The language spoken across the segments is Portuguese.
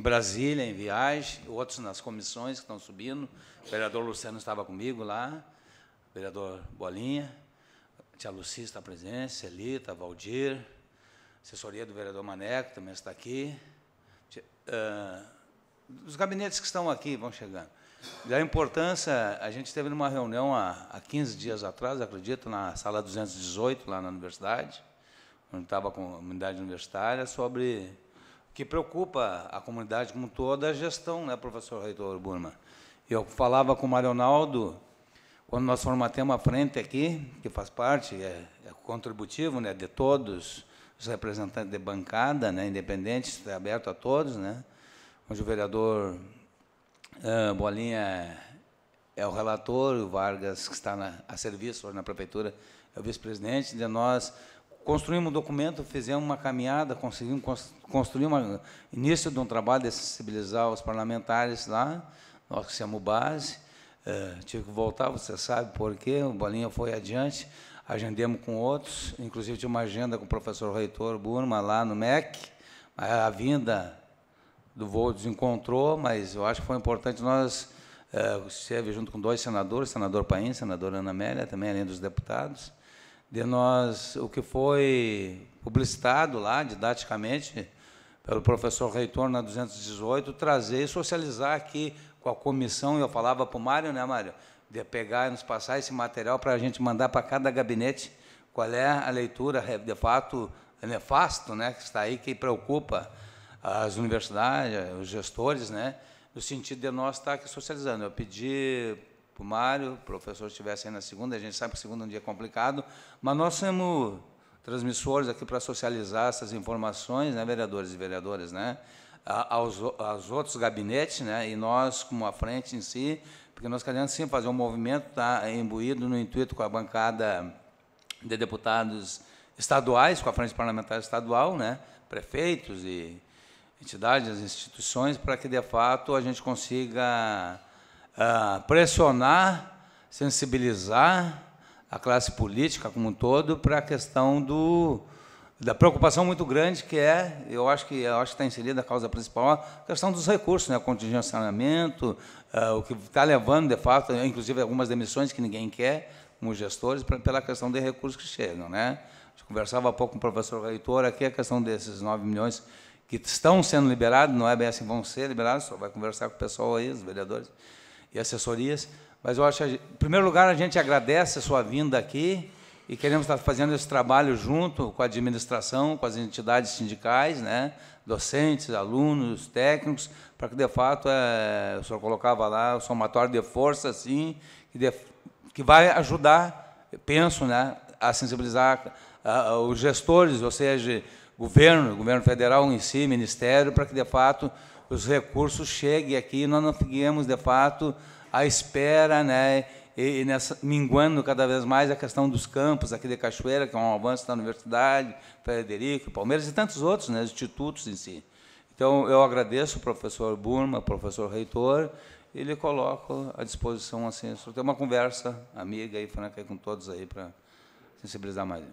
em Brasília, em viagem, outros nas comissões que estão subindo. O vereador Luciano estava comigo lá, o vereador Bolinha, a tia Luci está presente, Celita, Valdir, assessoria do vereador Maneco também está aqui. Uh, os gabinetes que estão aqui vão chegando. Da importância, a gente teve uma reunião há, há 15 dias atrás, acredito, na sala 218, lá na universidade, onde estava a comunidade universitária, sobre que preocupa a comunidade como toda, é a gestão, né, professor Reitor Burma? Eu falava com o Marionaldo, quando nós formamos uma frente aqui, que faz parte, é, é contributivo né, de todos os representantes de bancada, né, independentes, é aberto a todos, né, onde o vereador uh, Bolinha é, é o relator, o Vargas, que está na, a serviço na prefeitura, é o vice-presidente, de nós construímos um documento, fizemos uma caminhada, conseguimos construir um início de um trabalho de sensibilizar os parlamentares lá, nós que somos base. É, tive que voltar, você sabe por quê, o Bolinha foi adiante, agendemos com outros, inclusive tinha uma agenda com o professor Reitor Burma lá no MEC, a, a vinda do voo desencontrou, mas eu acho que foi importante nós é, eh, serve junto com dois senadores, senador Paim, senadora Ana Amélia, também além dos deputados, de nós o que foi publicitado lá didaticamente pelo professor Reitor na 218 trazer e socializar aqui com a comissão eu falava para o Mário né Mário de pegar e nos passar esse material para a gente mandar para cada gabinete qual é a leitura é, de fato é nefasto né que está aí que preocupa as universidades os gestores né no sentido de nós estar aqui socializando eu pedi para o Mário, o professor estivesse aí na segunda, a gente sabe que segunda é um dia complicado, mas nós somos transmissores aqui para socializar essas informações, né, vereadores e vereadoras, né, aos, aos outros gabinetes, né, e nós, como a frente em si, porque nós queremos sim fazer um movimento, tá, imbuído no intuito com a bancada de deputados estaduais, com a frente parlamentar estadual, né, prefeitos e entidades, instituições, para que de fato a gente consiga ah, pressionar, sensibilizar a classe política como um todo para a questão do, da preocupação muito grande que é, eu acho que eu acho que está inserida a causa principal, a questão dos recursos, né, o contingenciamento, ah, o que está levando, de fato, inclusive algumas demissões que ninguém quer, como gestores, pra, pela questão de recursos que chegam. Né? conversava há pouco com o professor reitor aqui, a questão desses 9 milhões que estão sendo liberados, não é bem assim, vão ser liberados, só vai conversar com o pessoal aí, os vereadores, e assessorias. Mas eu acho, em primeiro lugar, a gente agradece a sua vinda aqui e queremos estar fazendo esse trabalho junto com a administração, com as entidades sindicais, né? docentes, alunos, técnicos, para que, de fato, é, o senhor colocava lá o somatório de força, assim, que, de, que vai ajudar, penso, né, a sensibilizar a, a, os gestores, ou seja, governo, governo federal em si, ministério, para que, de fato, os recursos cheguem aqui e nós não fiquemos, de fato, à espera, né, e, e nessa, minguando cada vez mais a questão dos campos aqui de Cachoeira, que é um avanço da Universidade, Frederico, Palmeiras e tantos outros né, institutos em si. Então, eu agradeço o professor Burma, o professor Reitor, e lhe coloco à disposição, assim, ter uma conversa amiga e franca com todos aí para sensibilizar mais.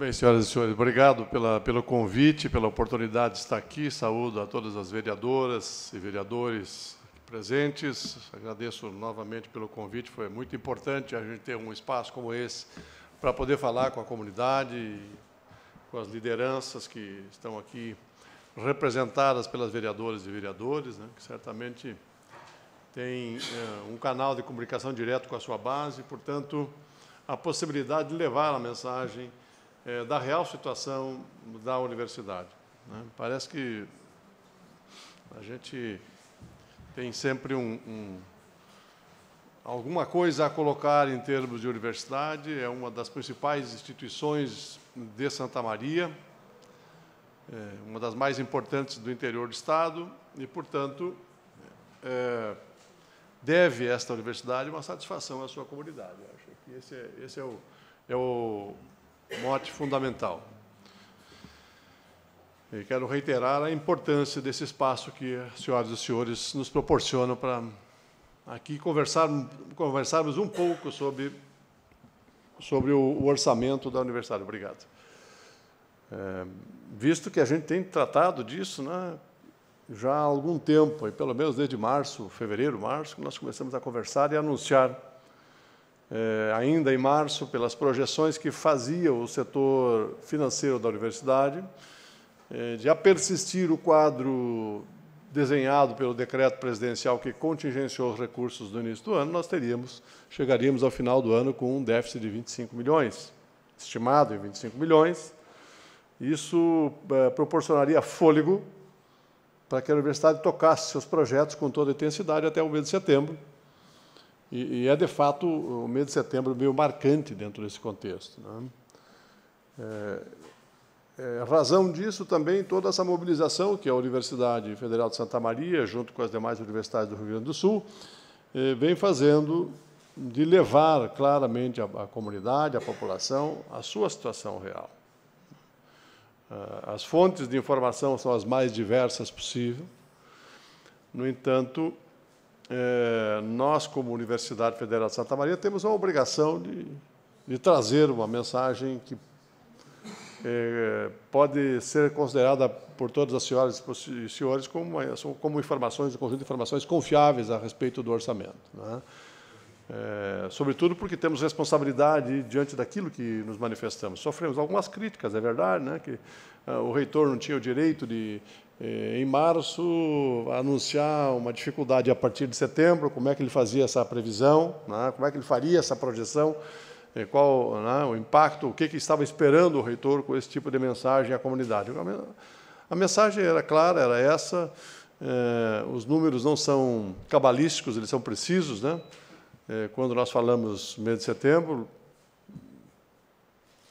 bem, senhoras e senhores, obrigado pela, pelo convite, pela oportunidade de estar aqui. Saúdo a todas as vereadoras e vereadores presentes. Agradeço novamente pelo convite, foi muito importante a gente ter um espaço como esse para poder falar com a comunidade, com as lideranças que estão aqui representadas pelas vereadoras e vereadores, né, que certamente tem é, um canal de comunicação direto com a sua base, portanto, a possibilidade de levar a mensagem é, da real situação da universidade. Né? Parece que a gente tem sempre um, um, alguma coisa a colocar em termos de universidade, é uma das principais instituições de Santa Maria, é uma das mais importantes do interior do Estado, e, portanto, é, deve esta universidade uma satisfação à sua comunidade. Eu acho que esse é, esse é o, é o mote fundamental. E quero reiterar a importância desse espaço que senhoras e senhores nos proporcionam para aqui conversar, conversarmos um pouco sobre, sobre o, orçamento da universidade. Obrigado. É, visto que a gente tem tratado disso né, já há algum tempo, e pelo menos desde março, fevereiro, março, que nós começamos a conversar e anunciar eh, ainda em março, pelas projeções que fazia o setor financeiro da universidade, eh, de a persistir o quadro desenhado pelo decreto presidencial que contingenciou os recursos do início do ano, nós teríamos, chegaríamos ao final do ano com um déficit de 25 milhões, estimado em 25 milhões. Isso eh, proporcionaria fôlego para que a universidade tocasse seus projetos com toda intensidade até o mês de setembro, e, e, é, de fato, o mês de setembro meio marcante dentro desse contexto. Né? É, é, razão disso também toda essa mobilização que a Universidade Federal de Santa Maria, junto com as demais universidades do Rio Grande do Sul, é, vem fazendo de levar claramente a, a, comunidade, a população, a sua situação real. É, as fontes de informação são as mais diversas possível. No entanto, é, nós, como Universidade Federal de Santa Maria, temos a obrigação de, de trazer uma mensagem que é, pode ser considerada por todas as senhoras e senhores como, eh, como informações, um conjunto de informações confiáveis a respeito do orçamento. Né? É, sobretudo porque temos responsabilidade diante daquilo que nos manifestamos. Sofremos algumas críticas, é verdade, né? que ah, o reitor não tinha o direito de eh, em março anunciar uma dificuldade a partir de setembro, como é que ele fazia essa previsão, né? como é que ele faria essa projeção, eh, qual né, o impacto, o que, que estava esperando o reitor com esse tipo de mensagem à comunidade. A mensagem era clara, era essa, eh, os números não são cabalísticos, eles são precisos. Né? quando nós falamos mês de setembro,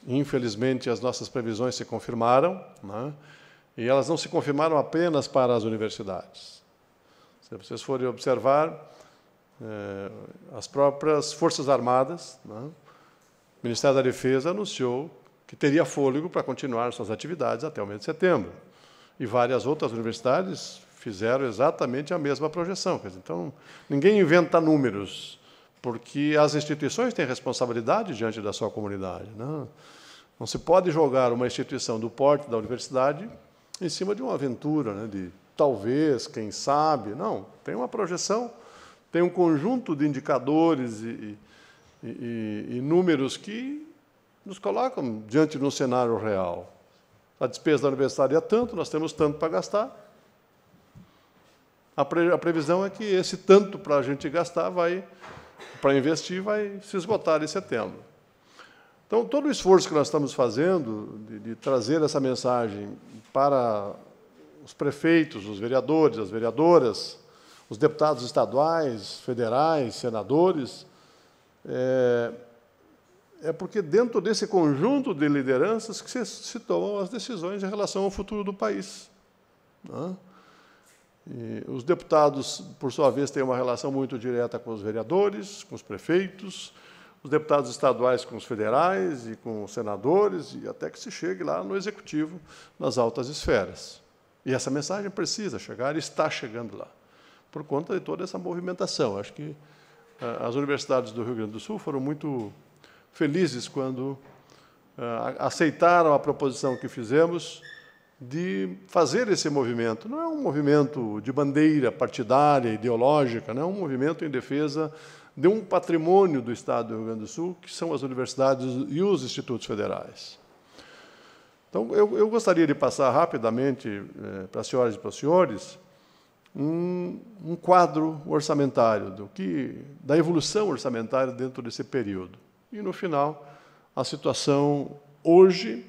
infelizmente as nossas previsões se confirmaram, né? E elas não se confirmaram apenas para as universidades. Se vocês forem observar, eh, as próprias Forças Armadas, né, o Ministério da Defesa anunciou que teria fôlego para continuar suas atividades até o mês de setembro. E várias outras universidades fizeram exatamente a mesma projeção. Então, ninguém inventa números, porque as instituições têm responsabilidade diante da sua comunidade. Né? Não se pode jogar uma instituição do porte da universidade em cima de uma aventura, né, de talvez, quem sabe. Não, tem uma projeção, tem um conjunto de indicadores e, e, e, e números que nos colocam diante de um cenário real. A despesa da universidade é tanto, nós temos tanto para gastar. A, pre, a previsão é que esse tanto para a gente gastar vai, para investir, vai se esgotar em setembro. Então, todo o esforço que nós estamos fazendo de, de trazer essa mensagem para os prefeitos, os vereadores, as vereadoras, os deputados estaduais, federais, senadores, é, é porque dentro desse conjunto de lideranças que se, se tomam as decisões em relação ao futuro do país. Né? os deputados, por sua vez, têm uma relação muito direta com os vereadores, com os prefeitos, os deputados estaduais com os federais e com os senadores, e até que se chegue lá no executivo, nas altas esferas. E essa mensagem precisa chegar e está chegando lá, por conta de toda essa movimentação. Acho que eh, as universidades do Rio Grande do Sul foram muito felizes quando eh, aceitaram a proposição que fizemos de fazer esse movimento. Não é um movimento de bandeira partidária, ideológica, não é um movimento em defesa de um patrimônio do Estado do Rio Grande do Sul, que são as universidades e os institutos federais. Então, eu, eu gostaria de passar rapidamente eh, para as senhoras e para os senhores um, um quadro orçamentário do que da evolução orçamentária dentro desse período. E, no final, a situação hoje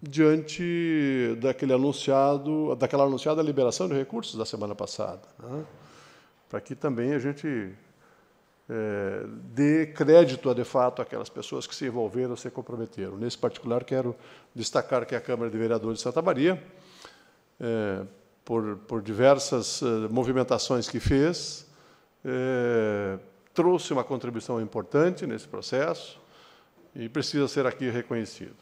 diante daquele anunciado, daquela anunciada liberação de recursos da semana passada, né? para que também a gente é, dê crédito, a, de fato, àquelas pessoas que se envolveram, se comprometeram. Nesse particular, quero destacar que a Câmara de Vereadores de Santa Maria, é, por, por, diversas uh, movimentações que fez, é, trouxe uma contribuição importante nesse processo e precisa ser aqui reconhecido.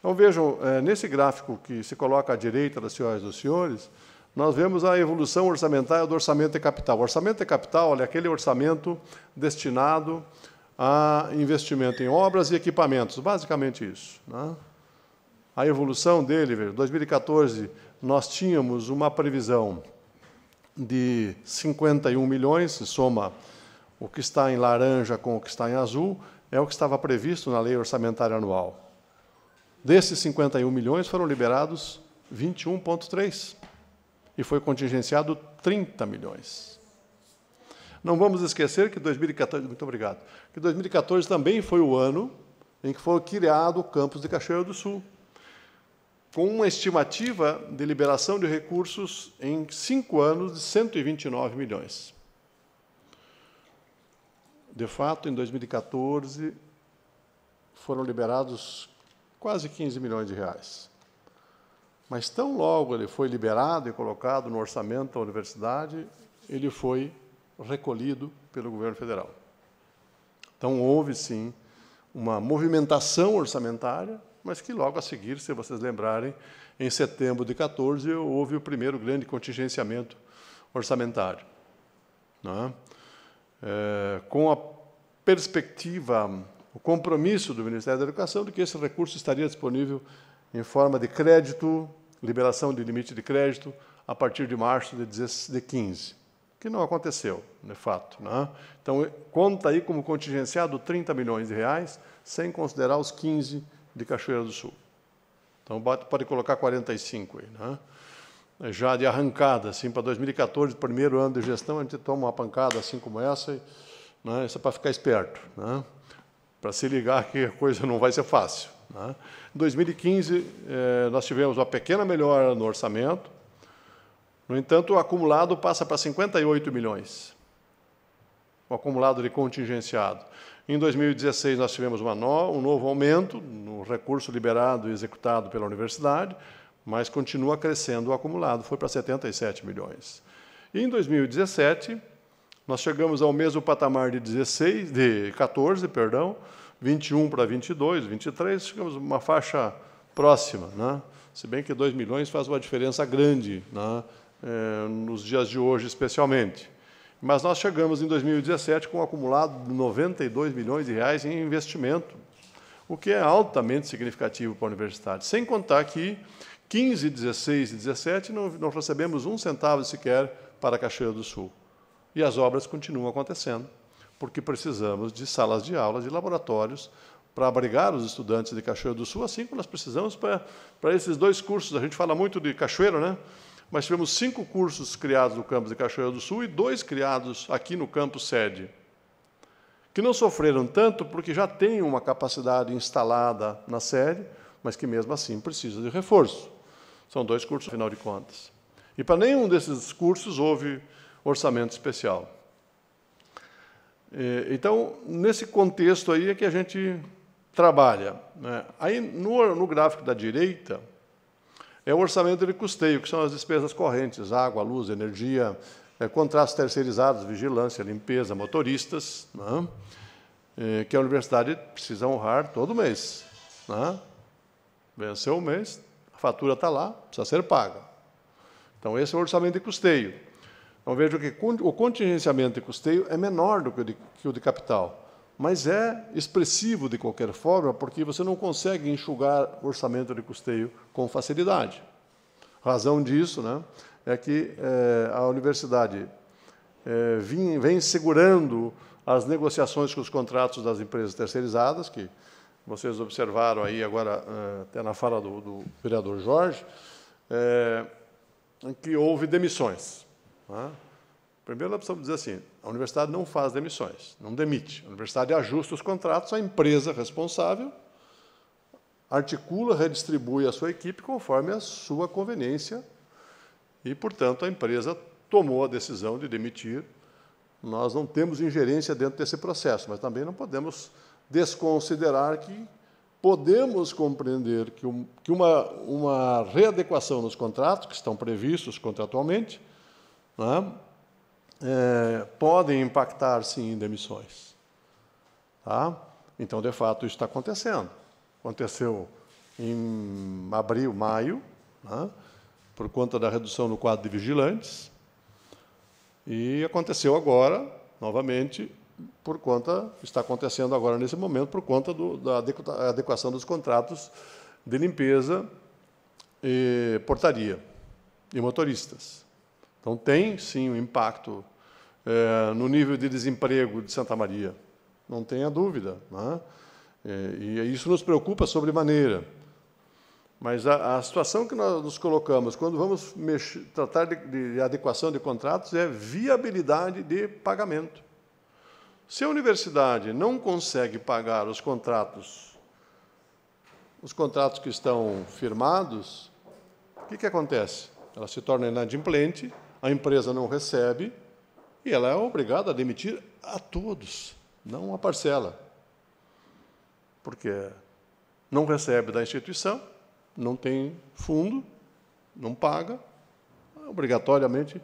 Então vejam, eh, nesse gráfico que se coloca à direita das senhoras e dos senhores, nós vemos a evolução orçamentária do orçamento de capital. O orçamento de capital olha, é aquele orçamento destinado a investimento em obras e equipamentos, basicamente isso. Né? A evolução dele, em 2014 nós tínhamos uma previsão de 51 milhões, se soma o que está em laranja com o que está em azul, é o que estava previsto na lei orçamentária anual. Desses 51 milhões foram liberados 21,3 e foi contingenciado 30 milhões. Não vamos esquecer que 2014, muito obrigado, que 2014 também foi o ano em que foi criado o campus de Cachoeira do Sul, com uma estimativa de liberação de recursos em cinco anos de 129 milhões. De fato, em 2014 foram liberados quase 15 milhões de reais. Mas tão logo ele foi liberado e colocado no orçamento da universidade, ele foi recolhido pelo governo federal. Então houve sim uma movimentação orçamentária, mas que logo a seguir, se vocês lembrarem, em setembro de 14 houve o primeiro grande contingenciamento orçamentário, é? É, com a perspectiva o compromisso do Ministério da Educação de que esse recurso estaria disponível em forma de crédito, liberação de limite de crédito, a partir de março de 15, que não aconteceu, de fato. Né? Então, conta aí como contingenciado 30 milhões de reais, sem considerar os 15 de Cachoeira do Sul. Então, pode colocar 45 aí. Né? já de arrancada, assim, para 2014, primeiro ano de gestão, a gente toma uma pancada assim como essa, e, né, isso é para ficar esperto. Né? para se ligar que a coisa não vai ser fácil. Né? Em 2015, eh, nós tivemos uma pequena melhora no orçamento, no entanto, o acumulado passa para 58 milhões, o acumulado de contingenciado. Em 2016, nós tivemos no, um novo aumento no recurso liberado e executado pela universidade, mas continua crescendo o acumulado, foi para 77 milhões. E em 2017, nós chegamos ao mesmo patamar de 16, de 14, perdão, 21 para 22, 23, chegamos a uma faixa próxima, né? Se bem que 2 milhões faz uma diferença grande, né? é, nos dias de hoje especialmente. Mas nós chegamos em 2017 com um acumulado de 92 milhões de reais em investimento, o que é altamente significativo para a universidade. Sem contar que 15, 16 e 17 não, não recebemos um centavo sequer para caxias do Sul. E as obras continuam acontecendo, porque precisamos de salas de aula, de laboratórios, para abrigar os estudantes de Cachoeira do Sul, assim como nós precisamos para, para esses dois cursos. A gente fala muito de Cachoeira, né? mas tivemos cinco cursos criados no campus de Cachoeira do Sul e dois criados aqui no campus sede, que não sofreram tanto porque já tem uma capacidade instalada na sede, mas que mesmo assim precisa de reforço. São dois cursos, afinal de contas. E para nenhum desses cursos houve orçamento especial. Eh, então, nesse contexto aí é que a gente trabalha. Né? Aí, no, no gráfico da direita, é o orçamento de custeio, que são as despesas correntes, água, luz, energia, eh, contratos terceirizados, vigilância, limpeza, motoristas, né? eh, que a universidade precisa honrar todo mês. Né? Venceu o mês, a fatura está lá, precisa ser paga. Então, esse é o orçamento de custeio. Então vejo que o contingenciamento de custeio é menor do que o de, que o de capital, mas é expressivo de qualquer forma, porque você não consegue enxugar o orçamento de custeio com facilidade. Razão disso né, é que é, a universidade é, eh, vem, vem segurando as negociações com os contratos das empresas terceirizadas, que vocês observaram aí agora, eh, até na fala do, do vereador Jorge, é, que houve demissões. Primeiro, nós precisamos dizer assim: a universidade não faz demissões, não demite. A universidade ajusta os contratos, a empresa responsável articula, redistribui a sua equipe conforme a sua conveniência e, portanto, a empresa tomou a decisão de demitir. Nós não temos ingerência dentro desse processo, mas também não podemos desconsiderar que podemos compreender que, um, que uma, uma readequação nos contratos que estão previstos contratualmente né, é, podem impactar, sim, em demissões. Tá? Então, de fato, isso está acontecendo. Aconteceu em abril, maio, né, por conta da redução no quadro de vigilantes, e aconteceu agora, novamente, por conta, está acontecendo agora nesse momento, por conta do, da adequação dos contratos de limpeza, e portaria e motoristas. Então, tem sim um impacto é, no nível de desemprego de Santa Maria, não tenha dúvida. Né? É, e, e, é isso nos preocupa sobremaneira. Mas a, a, situação que nós nos colocamos quando vamos mexer, tratar de, de adequação de contratos é viabilidade de pagamento. Se a universidade não consegue pagar os contratos, os contratos que estão firmados, o que, que acontece? Ela se torna inadimplente a empresa não recebe e ela é obrigada a demitir a todos, não a parcela. Porque não recebe da instituição, não tem fundo, não paga, obrigatoriamente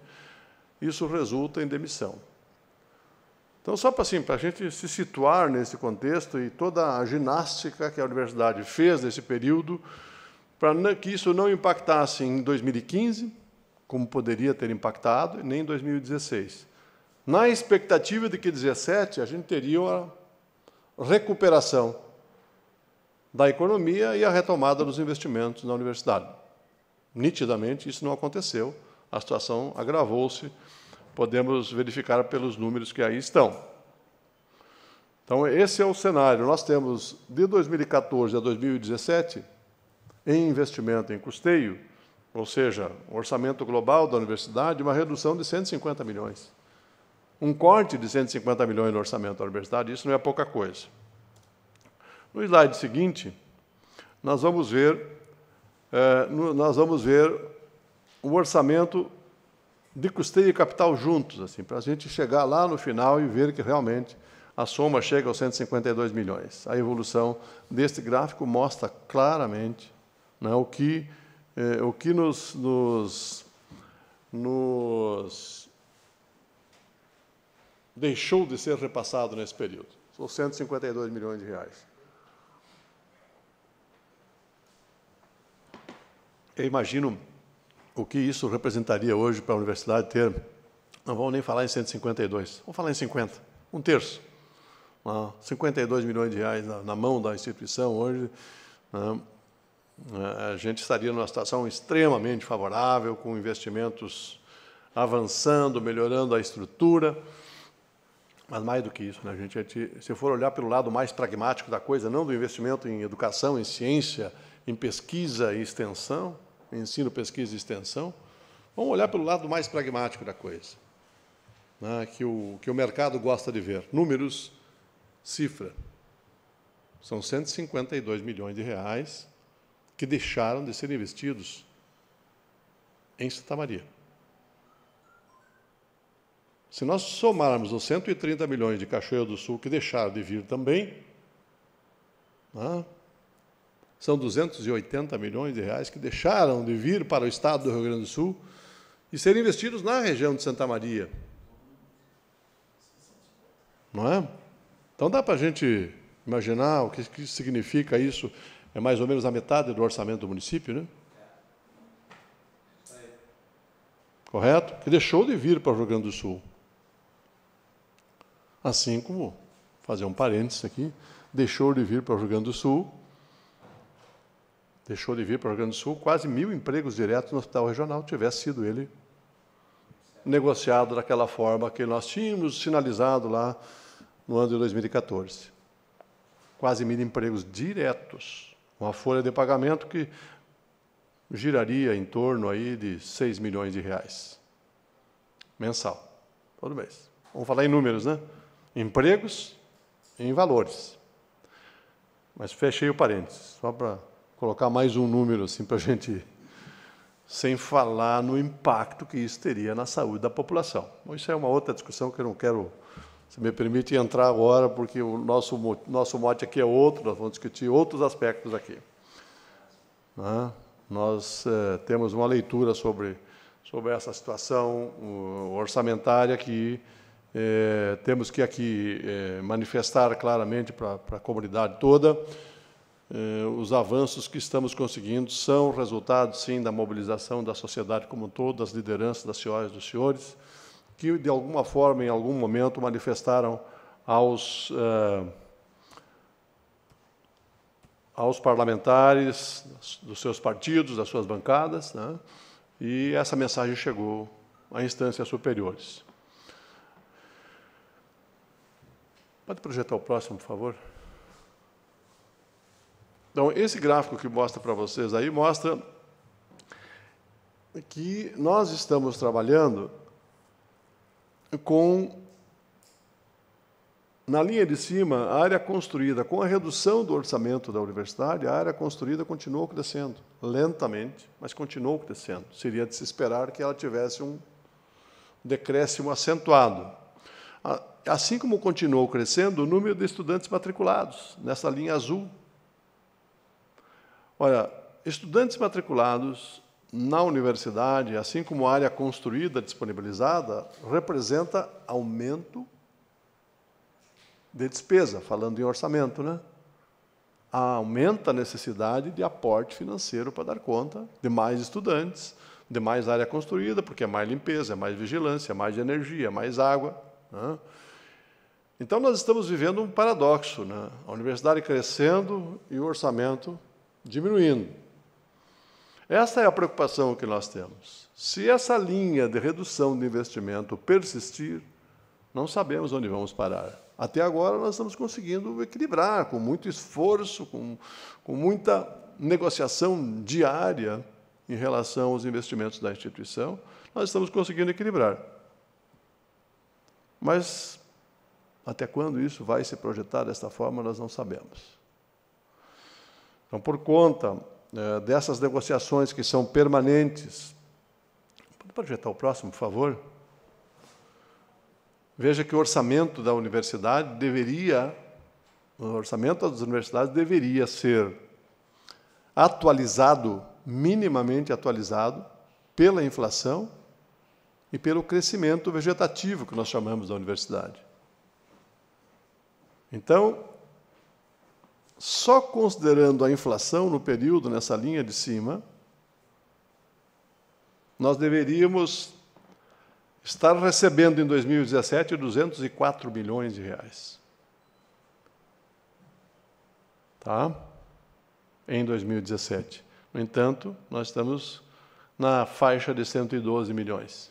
isso resulta em demissão. Então, só para assim, a gente se situar nesse contexto e toda a ginástica que a universidade fez nesse período, para que isso não impactasse em 2015, como poderia ter impactado, nem em 2016. Na expectativa de que 2017 a gente teria uma recuperação da economia e a retomada dos investimentos na universidade. Nitidamente, isso não aconteceu. A situação agravou-se. Podemos verificar pelos números que aí estão. Então, esse é o cenário. Nós temos, de 2014 a 2017, em investimento em custeio, ou seja, o orçamento global da universidade, uma redução de 150 milhões. Um corte de 150 milhões no orçamento da universidade, isso não é pouca coisa. No slide seguinte, nós vamos ver, é, nós vamos ver o orçamento de custeio e capital juntos, assim, para a gente chegar lá no final e ver que realmente a soma chega aos 152 milhões. A evolução deste gráfico mostra claramente né, o que é, o que nos, nos, nos deixou de ser repassado nesse período. São 152 milhões de reais. Eu imagino o que isso representaria hoje para a universidade ter, não vamos nem falar em 152, vamos falar em 50, um terço. 52 né? milhões de reais na, na mão da instituição hoje, né? a gente estaria numa situação extremamente favorável, com investimentos avançando, melhorando a estrutura. Mas mais do que isso, né, gente? Se for olhar pelo lado mais pragmático da coisa, não do investimento em educação, em ciência, em pesquisa e extensão, ensino, pesquisa e extensão, vamos olhar pelo lado mais pragmático da coisa, né, que, o, que o mercado gosta de ver. Números, cifra. São 152 milhões de reais que deixaram de ser investidos em Santa Maria. Se nós somarmos os 130 milhões de Cachoeira do Sul que deixaram de vir também, né, são 280 milhões de reais que deixaram de vir para o estado do Rio Grande do Sul e serem investidos na região de Santa Maria. Não é? Então dá para a gente imaginar o que, que significa isso é mais ou menos a metade do orçamento do município, né? Correto? Que deixou de vir para o Rio Grande do Sul. Assim como, fazer um parênteses aqui, deixou de vir para o Rio Grande do Sul, deixou de vir para o Rio Grande do Sul quase mil empregos diretos no hospital regional, tivesse sido ele negociado daquela forma que nós tínhamos sinalizado lá no ano de 2014. Quase mil empregos diretos uma folha de pagamento que giraria em torno aí de 6 milhões de reais mensal, todo mês. Vamos falar em números, né? Empregos em valores. Mas fechei o parênteses, só para colocar mais um número assim para a gente sem falar no impacto que isso teria na saúde da população. Isso é uma outra discussão que eu não quero se me permite entrar agora, porque o nosso, nosso mote aqui é outro, nós vamos discutir outros aspectos aqui. Né? Nós eh, temos uma leitura sobre, sobre essa situação orçamentária que eh, temos que aqui eh, manifestar claramente para a comunidade toda. os avanços que estamos conseguindo são resultado, sim, da mobilização da sociedade como um todo, das lideranças das senhoras e dos senhores, que, de alguma forma, em algum momento, manifestaram aos, uh, aos parlamentares dos seus partidos, das suas bancadas, né? e essa mensagem chegou a instâncias superiores. Pode projetar o próximo, por favor? Então, esse gráfico que mostra para vocês aí mostra que nós estamos trabalhando com na linha de cima, a área construída, com a redução do orçamento da universidade, a área construída continuou crescendo, lentamente, mas continuou crescendo. Seria de se esperar que ela tivesse um decréscimo acentuado. Assim como continuou crescendo o número de estudantes matriculados, nessa linha azul. Olha, estudantes matriculados na universidade, assim como área construída, disponibilizada, representa aumento de despesa, falando em orçamento, né? Aumenta a necessidade de aporte financeiro para dar conta de mais estudantes, de mais área construída, porque é mais limpeza, é mais vigilância, é mais energia, é mais água. Né? Então, nós estamos vivendo um paradoxo: né? a universidade crescendo e o orçamento diminuindo. Essa é a preocupação que nós temos. Se essa linha de redução de investimento persistir, não sabemos onde vamos parar. Até agora, nós estamos conseguindo equilibrar, com muito esforço, com, com muita negociação diária em relação aos investimentos da instituição, nós estamos conseguindo equilibrar. Mas até quando isso vai se projetar desta forma, nós não sabemos. Então, por conta eh, dessas negociações que são permanentes. Pode projetar o próximo, por favor? Veja que o orçamento da universidade deveria, o orçamento das universidades deveria ser atualizado, minimamente atualizado, pela inflação e pelo crescimento vegetativo que nós chamamos da universidade. Então, só considerando a inflação no período, nessa linha de cima, nós deveríamos estar recebendo em 2017 204 milhões de reais. Tá? Em 2017. No entanto, nós estamos na faixa de 112 milhões.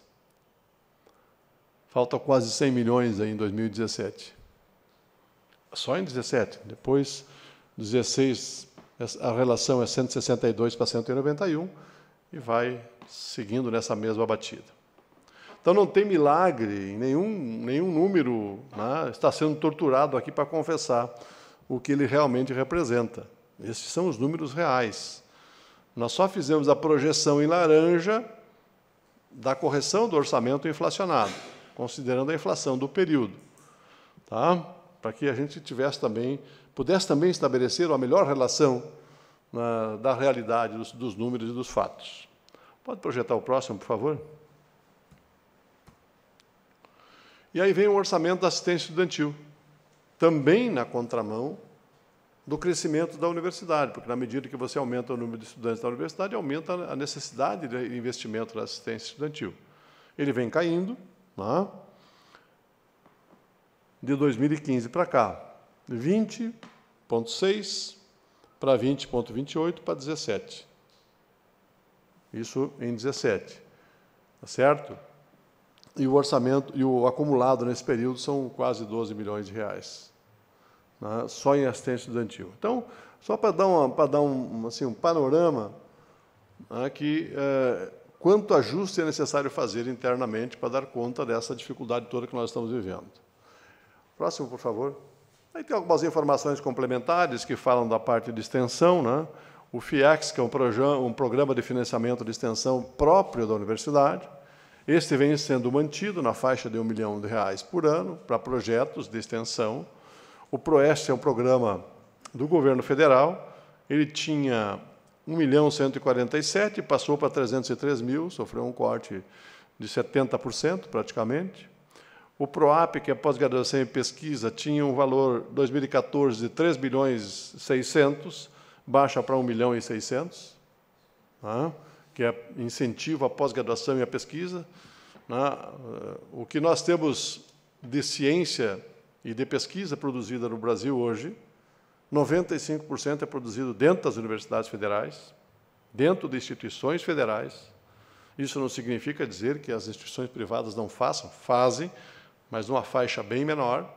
Falta quase 100 milhões aí em 2017. Só em 2017. depois 16, a relação é 162 para 191 e vai seguindo nessa mesma batida. Então não tem milagre, nenhum, nenhum número né, está sendo torturado aqui para confessar o que ele realmente representa. Esses são os números reais. Nós só fizemos a projeção em laranja da correção do orçamento inflacionado, considerando a inflação do período, tá? para que a gente tivesse também pudesse também estabelecer uma melhor relação na, né, da realidade, dos, dos números e dos fatos. Pode projetar o próximo, por favor? E aí vem o orçamento da assistência estudantil, também na contramão do crescimento da universidade, porque na medida que você aumenta o número de estudantes da universidade, aumenta a necessidade de investimento na assistência estudantil. Ele vem caindo, né, de 2015 para cá. 20.6 para 20.28 para 17. Isso em 17. Está certo? E o orçamento e o acumulado nesse período são quase 12 milhões de reais. Né? Só em assistência estudantil. Então, só para dar, uma, para dar um, assim, um panorama né, que é, quanto ajuste é necessário fazer internamente para dar conta dessa dificuldade toda que nós estamos vivendo. Próximo, por favor. Aí tem algumas informações complementares que falam da parte de extensão, né? o FIEX, que é um, um programa de financiamento de extensão próprio da universidade. Este vem sendo mantido na faixa de um milhão de reais por ano para projetos de extensão. O PROEST é um programa do governo federal. Ele tinha 1 milhão 147, passou para 303 mil, sofreu um corte de 70% praticamente. O PROAP, que é pós-graduação em pesquisa, tinha um valor 2014 de 3 bilhões 600, baixa para 1 milhão e 600, né? que é incentivo à pós-graduação e à pesquisa. Né? O que nós temos de ciência e de pesquisa produzida no Brasil hoje, 95% é produzido dentro das universidades federais, dentro de instituições federais. Isso não significa dizer que as instituições privadas não façam, fazem, mas numa faixa bem menor.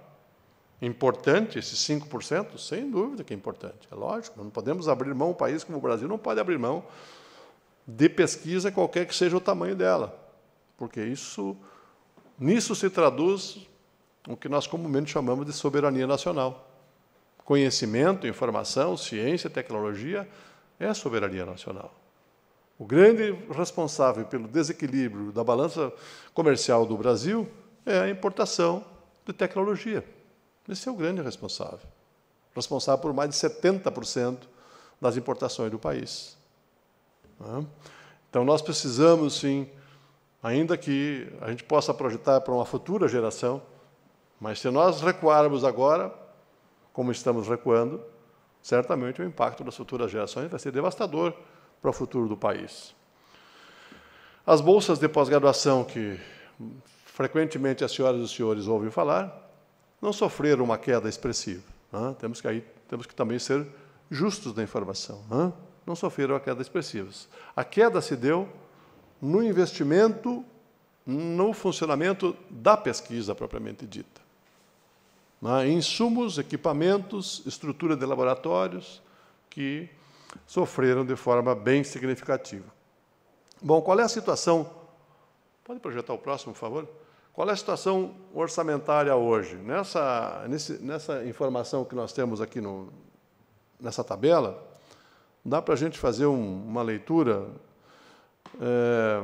Importante esse 5%? Sem dúvida que é importante, é lógico. Não podemos abrir mão, um país como o Brasil não pode abrir mão de pesquisa qualquer que seja o tamanho dela, porque isso nisso se traduz o que nós comumente chamamos de soberania nacional. Conhecimento, informação, ciência, tecnologia é soberania nacional. O grande responsável pelo desequilíbrio da balança comercial do Brasil é a importação de tecnologia. Esse é o grande responsável. Responsável por mais de 70% das importações do país. Né? Então, nós precisamos, sim, ainda que a gente possa projetar para uma futura geração, mas se nós recuarmos agora, como estamos recuando, certamente o impacto das futuras gerações vai ser devastador para o futuro do país. As bolsas de pós-graduação que frequentemente as senhoras e os senhores ouvem falar, não sofreram uma queda expressiva. Né? Temos, que aí, temos que também ser justos na informação. Né? Não sofreram a queda expressiva. A queda se deu no investimento, no funcionamento da pesquisa propriamente dita. Né? Insumos, equipamentos, estrutura de laboratórios que sofreram de forma bem significativa. Bom, qual é a situação? Pode projetar o próximo, por favor? Qual é a situação orçamentária hoje? Nessa, nesse, nessa informação que nós temos aqui no, nessa tabela, dá para a gente fazer um, uma leitura. É,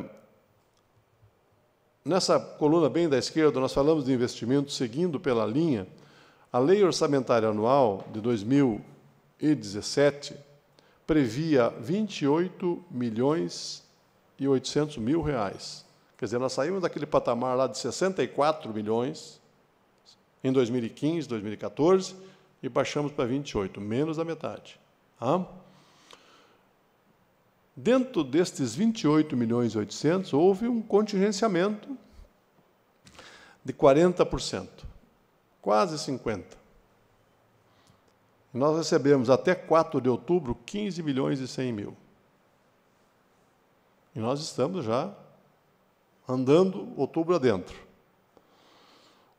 nessa coluna bem da esquerda, nós falamos de investimento seguindo pela linha. A Lei Orçamentária Anual de 2017 previa 28 milhões e 800 mil reais Quer dizer, nós saímos daquele patamar lá de 64 milhões em 2015, 2014 e baixamos para 28, menos da metade. Tá? Dentro destes 28 milhões e 800, houve um contingenciamento de 40%, quase 50%. Nós recebemos até 4 de outubro 15 milhões e 100 mil. E nós estamos já andando outubro adentro.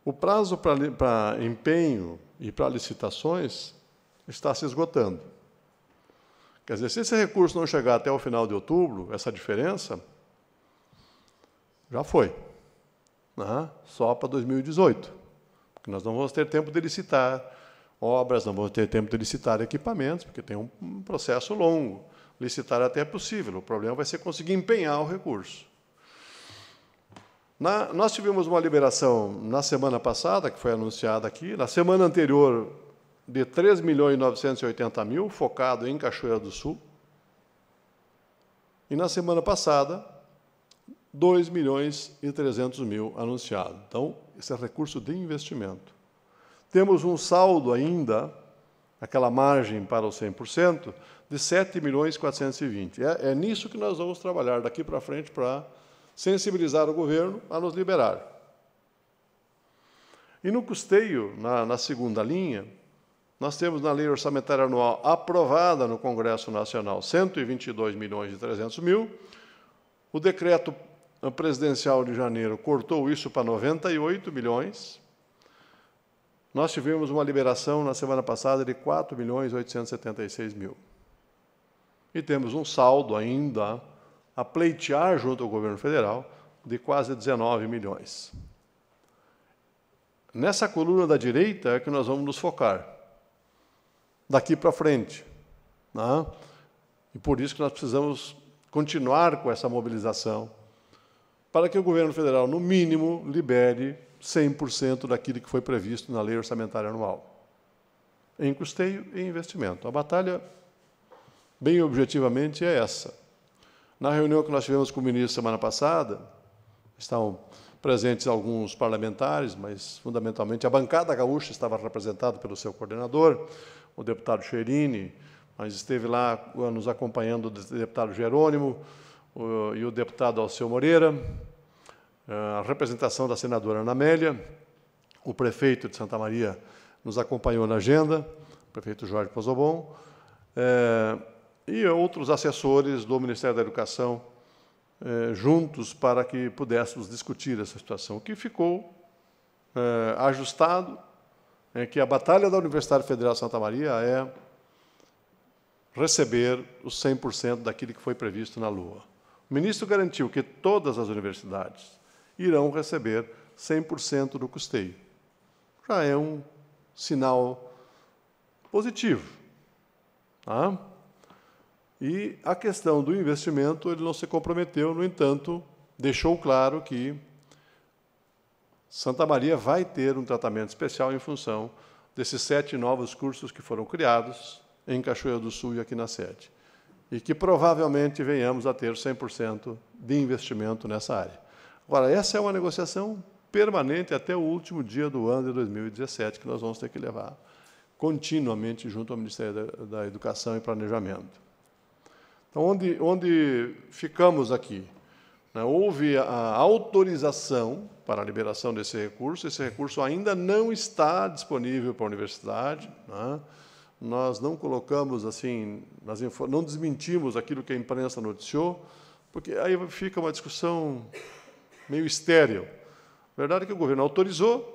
O prazo para, empenho e para licitações está se esgotando. Quer dizer, se esse recurso não chegar até o final de outubro, essa diferença já foi. Né? Só para 2018. Porque nós não vamos ter tempo de licitar obras, não vamos ter tempo de licitar equipamentos, porque tem um processo longo. Licitar até é possível. O problema vai ser conseguir empenhar o recurso. Na, nós tivemos uma liberação na semana passada, que foi anunciada aqui, na semana anterior, de 3 milhões e 980 mil, focado em Cachoeira do Sul. E na semana passada, 2 milhões e 300 mil anunciado. Então, esse é recurso de investimento. Temos um saldo ainda, aquela margem para o 100%, de 7 milhões e 420. É, é nisso que nós vamos trabalhar daqui para frente para sensibilizar o governo a nos liberar. E no custeio, na, na segunda linha, nós temos na lei orçamentária anual aprovada no Congresso Nacional 122 milhões e 300 mil. O decreto presidencial de janeiro cortou isso para 98 milhões. Nós tivemos uma liberação na semana passada de 4 milhões e 876 mil. E temos um saldo ainda a pleitear junto ao governo federal de quase 19 milhões. Nessa coluna da direita é que nós vamos nos focar daqui para frente. Né? E por isso que nós precisamos continuar com essa mobilização para que o governo federal, no mínimo, libere 100% daquilo que foi previsto na lei orçamentária anual, em custeio e investimento. A batalha, bem objetivamente, é essa. Na reunião que nós tivemos com o ministro semana passada, estavam presentes alguns parlamentares, mas fundamentalmente a bancada gaúcha estava representada pelo seu coordenador, o deputado Cherini, mas esteve lá nos acompanhando o deputado Jerônimo o, e o deputado Alceu Moreira, eh, a representação da senadora Ana Amélia, o prefeito de Santa Maria nos acompanhou na agenda, o prefeito Jorge Pozobon, é, e outros assessores do Ministério da Educação eh, juntos para que pudéssemos discutir essa situação, o que ficou eh, ajustado é que a batalha da Universidade Federal de Santa Maria é receber os 100% daquilo que foi previsto na LUA. O ministro garantiu que todas as universidades irão receber 100% do custeio. Já é um sinal positivo. Tá? E a questão do investimento, ele não se comprometeu, no entanto, deixou claro que Santa Maria vai ter um tratamento especial em função desses sete novos cursos que foram criados em Cachoeira do Sul e aqui na sede. E que provavelmente venhamos a ter 100% de investimento nessa área. Agora, essa é uma negociação permanente até o último dia do ano de 2017, que nós vamos ter que levar continuamente junto ao Ministério da Educação e Planejamento. Então, onde, onde ficamos aqui? Né, houve a autorização para a liberação desse recurso, esse recurso ainda não está disponível para a universidade. Né? Nós não colocamos assim, não desmentimos aquilo que a imprensa noticiou, porque aí fica uma discussão meio estéril. A verdade é que o governo autorizou,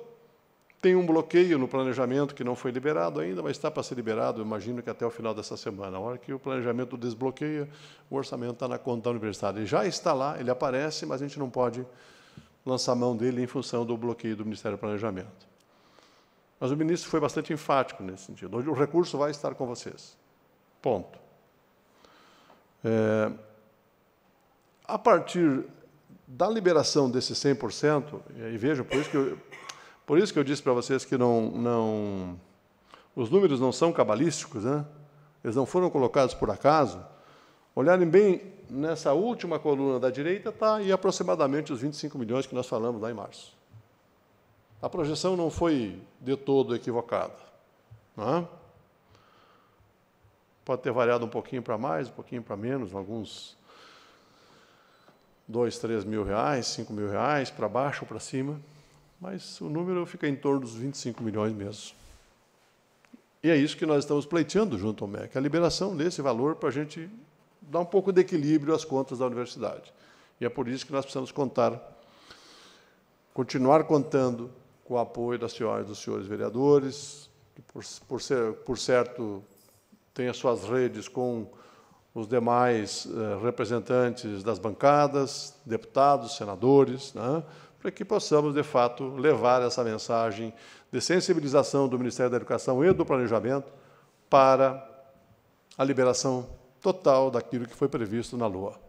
tem um bloqueio no planejamento que não foi liberado ainda, mas está para ser liberado, imagino que até o final dessa semana. A hora que o planejamento desbloqueia, o orçamento está na conta da universidade. Ele já está lá, ele aparece, mas a gente não pode lançar mão dele em função do bloqueio do Ministério do Planejamento. Mas o ministro foi bastante enfático nesse sentido. O recurso vai estar com vocês. Ponto. É, a partir da liberação desse 100%, e veja por isso que eu, por isso que eu disse para vocês que não, não, os números não são cabalísticos, né? eles não foram colocados por acaso. Olharem bem nessa última coluna da direita, está aí aproximadamente os 25 milhões que nós falamos lá em março. A projeção não foi de todo equivocada. É? Pode ter variado um pouquinho para mais, um pouquinho para menos, alguns dois, 3 mil reais, 5 mil reais, para baixo ou para cima. Mas o número fica em torno dos 25 milhões mesmo. E é isso que nós estamos pleiteando junto ao MEC, a liberação desse valor para a gente dar um pouco de equilíbrio às contas da universidade. E é por isso que nós precisamos contar, continuar contando com o apoio das senhoras e dos senhores vereadores, que, por, por, ser, por certo, têm as suas redes com os demais eh, representantes das bancadas, deputados, senadores, né, para que possamos, de fato, levar essa mensagem de sensibilização do Ministério da Educação e do Planejamento para a liberação total daquilo que foi previsto na Lua.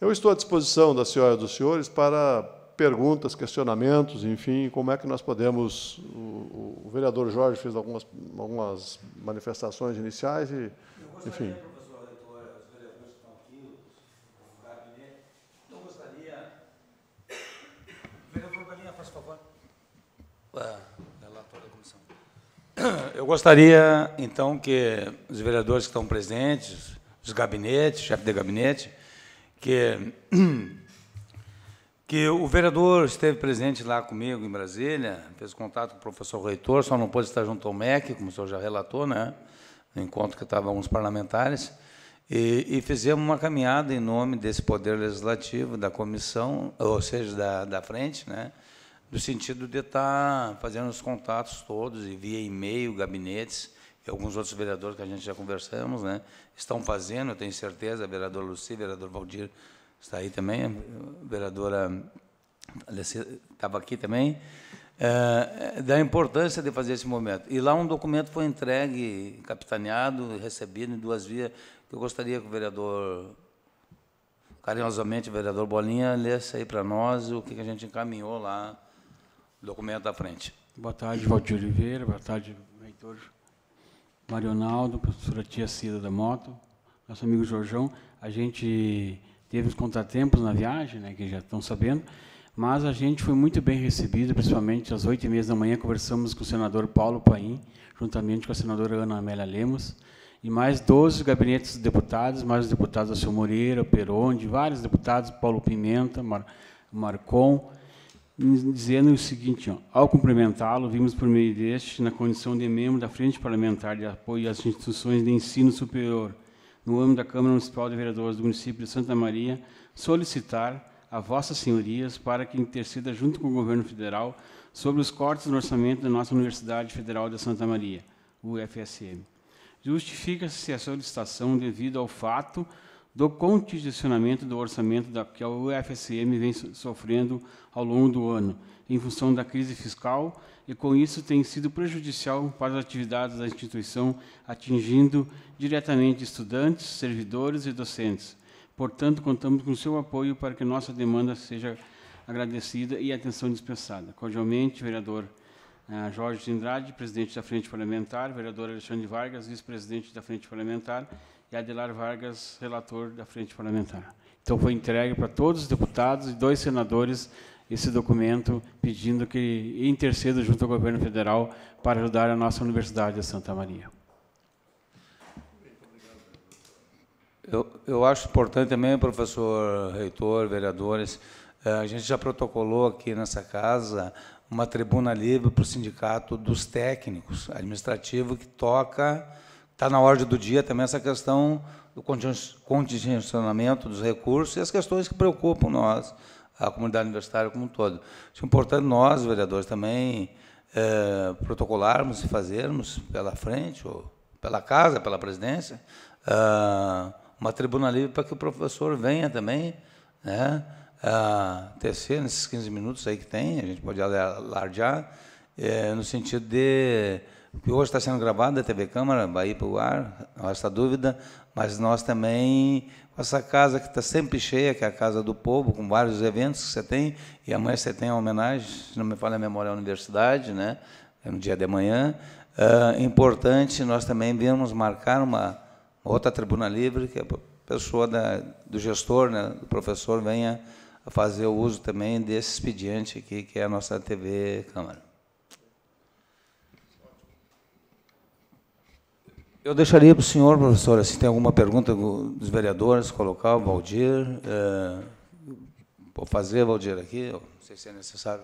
Eu estou à disposição das senhoras e dos senhores para perguntas, questionamentos, enfim, como é que nós podemos. O, o vereador Jorge fez algumas, algumas manifestações iniciais e, enfim. É da comissão. Eu gostaria, então, que os vereadores que estão presentes, os gabinetes, chefe de gabinete, que, que o vereador esteve presente lá comigo em Brasília, fez contato com o professor reitor, só não pôde estar junto ao MEC, como o senhor já relatou, né, no encontro que estavam alguns parlamentares, e, e, fizemos uma caminhada em nome desse poder legislativo, da comissão, ou seja, da, da frente, né, no sentido de estar tá fazendo os contatos todos, e via e-mail, gabinetes, e alguns outros vereadores que a gente já conversamos, né, estão fazendo, eu tenho certeza, a vereadora Luci, vereador Valdir está aí também, a vereadora estava aqui também, é, da importância de fazer esse momento. E lá um documento foi entregue, capitaneado, recebido em duas vias, que eu gostaria que o vereador carinhosamente, vereador Bolinha, lesse aí para nós o que a gente encaminhou lá Documento à frente. Boa tarde, Valdir Oliveira. Boa tarde, reitor Marionaldo, professora Tia Cida da Moto, nosso amigo Jorjão. A gente teve uns contratempos na viagem, né, que já estão sabendo, mas a gente foi muito bem recebido, principalmente às oito e meia da manhã conversamos com o senador Paulo Paim, juntamente com a senadora Ana Amélia Lemos, e mais 12 gabinetes de deputados, mais os deputados Alceu Moreira, Peron, de vários deputados, Paulo Pimenta, Mar Marcon, dizendo o seguinte, ó, ao cumprimentá-lo, vimos por meio deste, na condição de membro da Frente Parlamentar de Apoio às Instituições de Ensino Superior, no âmbito da Câmara Municipal de Vereadores do município de Santa Maria, solicitar a vossas senhorias para que interceda junto com o governo federal sobre os cortes no orçamento da nossa Universidade Federal de Santa Maria, UFSM. Justifica-se a solicitação devido ao fato do condicionamento do orçamento da, que a UFSM vem sofrendo ao longo do ano, em função da crise fiscal, e com isso tem sido prejudicial para as atividades da instituição, atingindo diretamente estudantes, servidores e docentes. Portanto, contamos com seu apoio para que nossa demanda seja agradecida e atenção dispensada. Cordialmente, vereador eh, Jorge Andrade, presidente da Frente Parlamentar, vereador Alexandre Vargas, vice-presidente da Frente Parlamentar, e Adelar Vargas, relator da Frente Parlamentar. Então, foi entregue para todos os deputados e dois senadores esse documento pedindo que interceda junto ao governo federal para ajudar a nossa Universidade de Santa Maria. Eu, eu acho importante também, professor reitor, vereadores, eh, a gente já protocolou aqui nessa casa uma tribuna livre para o sindicato dos técnicos administrativo que toca Está na ordem do dia também essa questão do contingenciamento dos recursos e as questões que preocupam nós, a comunidade universitária como um todo. Acho importante nós, vereadores, também é, protocolarmos e fazermos pela frente, ou pela casa, pela presidência, é, uma tribuna livre para que o professor venha também né, é, tecer nesses 15 minutos aí que tem, a gente pode alardear, é, no sentido de que hoje está sendo gravado, a é TV Câmara vai ir para o ar, não há essa dúvida, mas nós também, com essa casa que está sempre cheia, que é a Casa do Povo, com vários eventos que você tem, e amanhã você tem a homenagem, se não me falha a memória, à universidade, né? é no dia de amanhã É importante nós também virmos marcar uma outra tribuna livre, que a pessoa da, do gestor, né, do professor, venha fazer o uso também desse expediente aqui, que é a nossa TV Câmara. Eu deixaria para o senhor, professora, assim, se tem alguma pergunta dos vereadores, colocar o Valdir. É, vou fazer, Valdir, aqui, não sei se é necessário.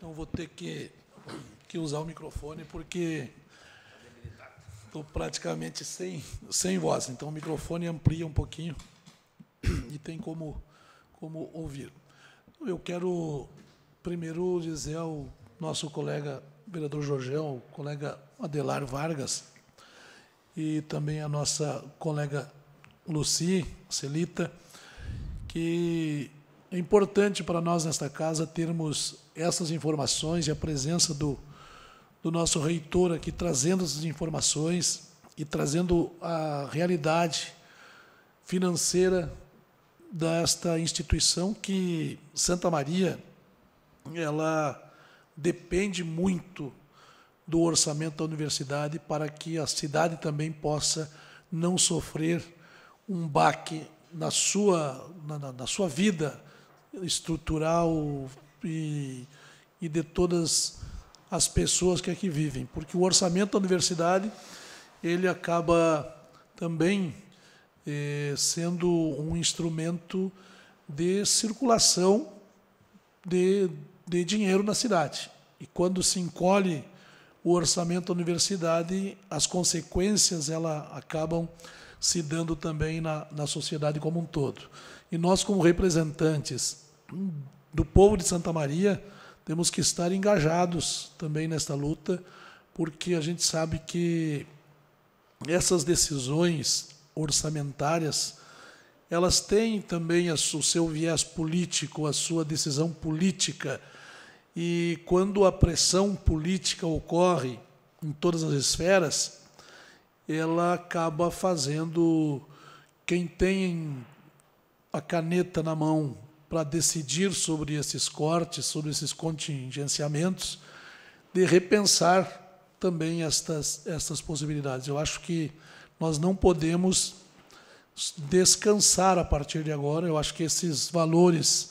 Não vou ter que, que usar o microfone, porque estou praticamente sem, sem voz. Então, o microfone amplia um pouquinho e tem como como ouvir. Então, eu quero primeiro dizer ao nosso colega vereador Jorgel, colega Adelar Vargas, e também a nossa colega Luci Celita, que é importante para nós nesta casa termos essas informações e a presença do, do nosso reitor aqui trazendo essas informações e trazendo a realidade financeira desta instituição que Santa Maria ela depende muito do orçamento da universidade para que a cidade também possa não sofrer um baque na sua, na, na sua vida estrutural e, e de todas as pessoas que aqui vivem, porque o orçamento da universidade ele acaba também eh, sendo um instrumento de circulação de, de dinheiro na cidade. E quando se encolhe o orçamento da universidade, as consequências ela acabam se dando também na, na sociedade como um todo. E nós, como representantes do povo de Santa Maria, temos que estar engajados também nesta luta, porque a gente sabe que essas decisões orçamentárias, elas têm também o seu viés político, a sua decisão política. E quando a pressão política ocorre em todas as esferas, ela acaba fazendo quem tem a caneta na mão para decidir sobre esses cortes, sobre esses contingenciamentos, de repensar também estas, estas possibilidades. Eu acho que nós não podemos descansar a partir de agora. Eu acho que esses valores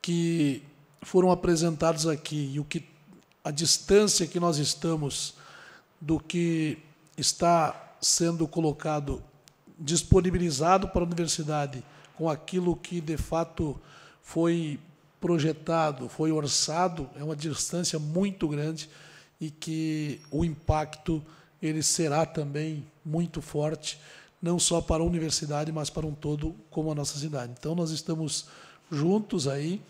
que foram apresentados aqui e o que a distância que nós estamos do que está sendo colocado disponibilizado para a universidade com aquilo que de fato foi projetado, foi orçado, é uma distância muito grande e que o impacto ele será também muito forte, não só para a universidade, mas para um todo como a nossa cidade. Então, nós estamos juntos aí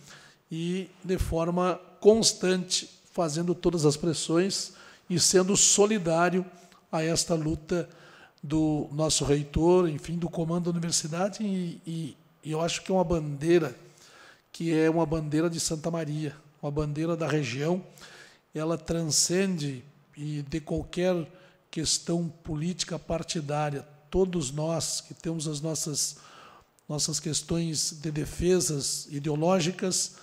e de forma constante fazendo todas as pressões e sendo solidário a esta luta do nosso reitor, enfim, do comando da universidade e, e, e eu acho que é uma bandeira que é uma bandeira de Santa Maria, uma bandeira da região, ela transcende e de qualquer questão política partidária. Todos nós que temos as nossas, nossas questões de defesas ideológicas,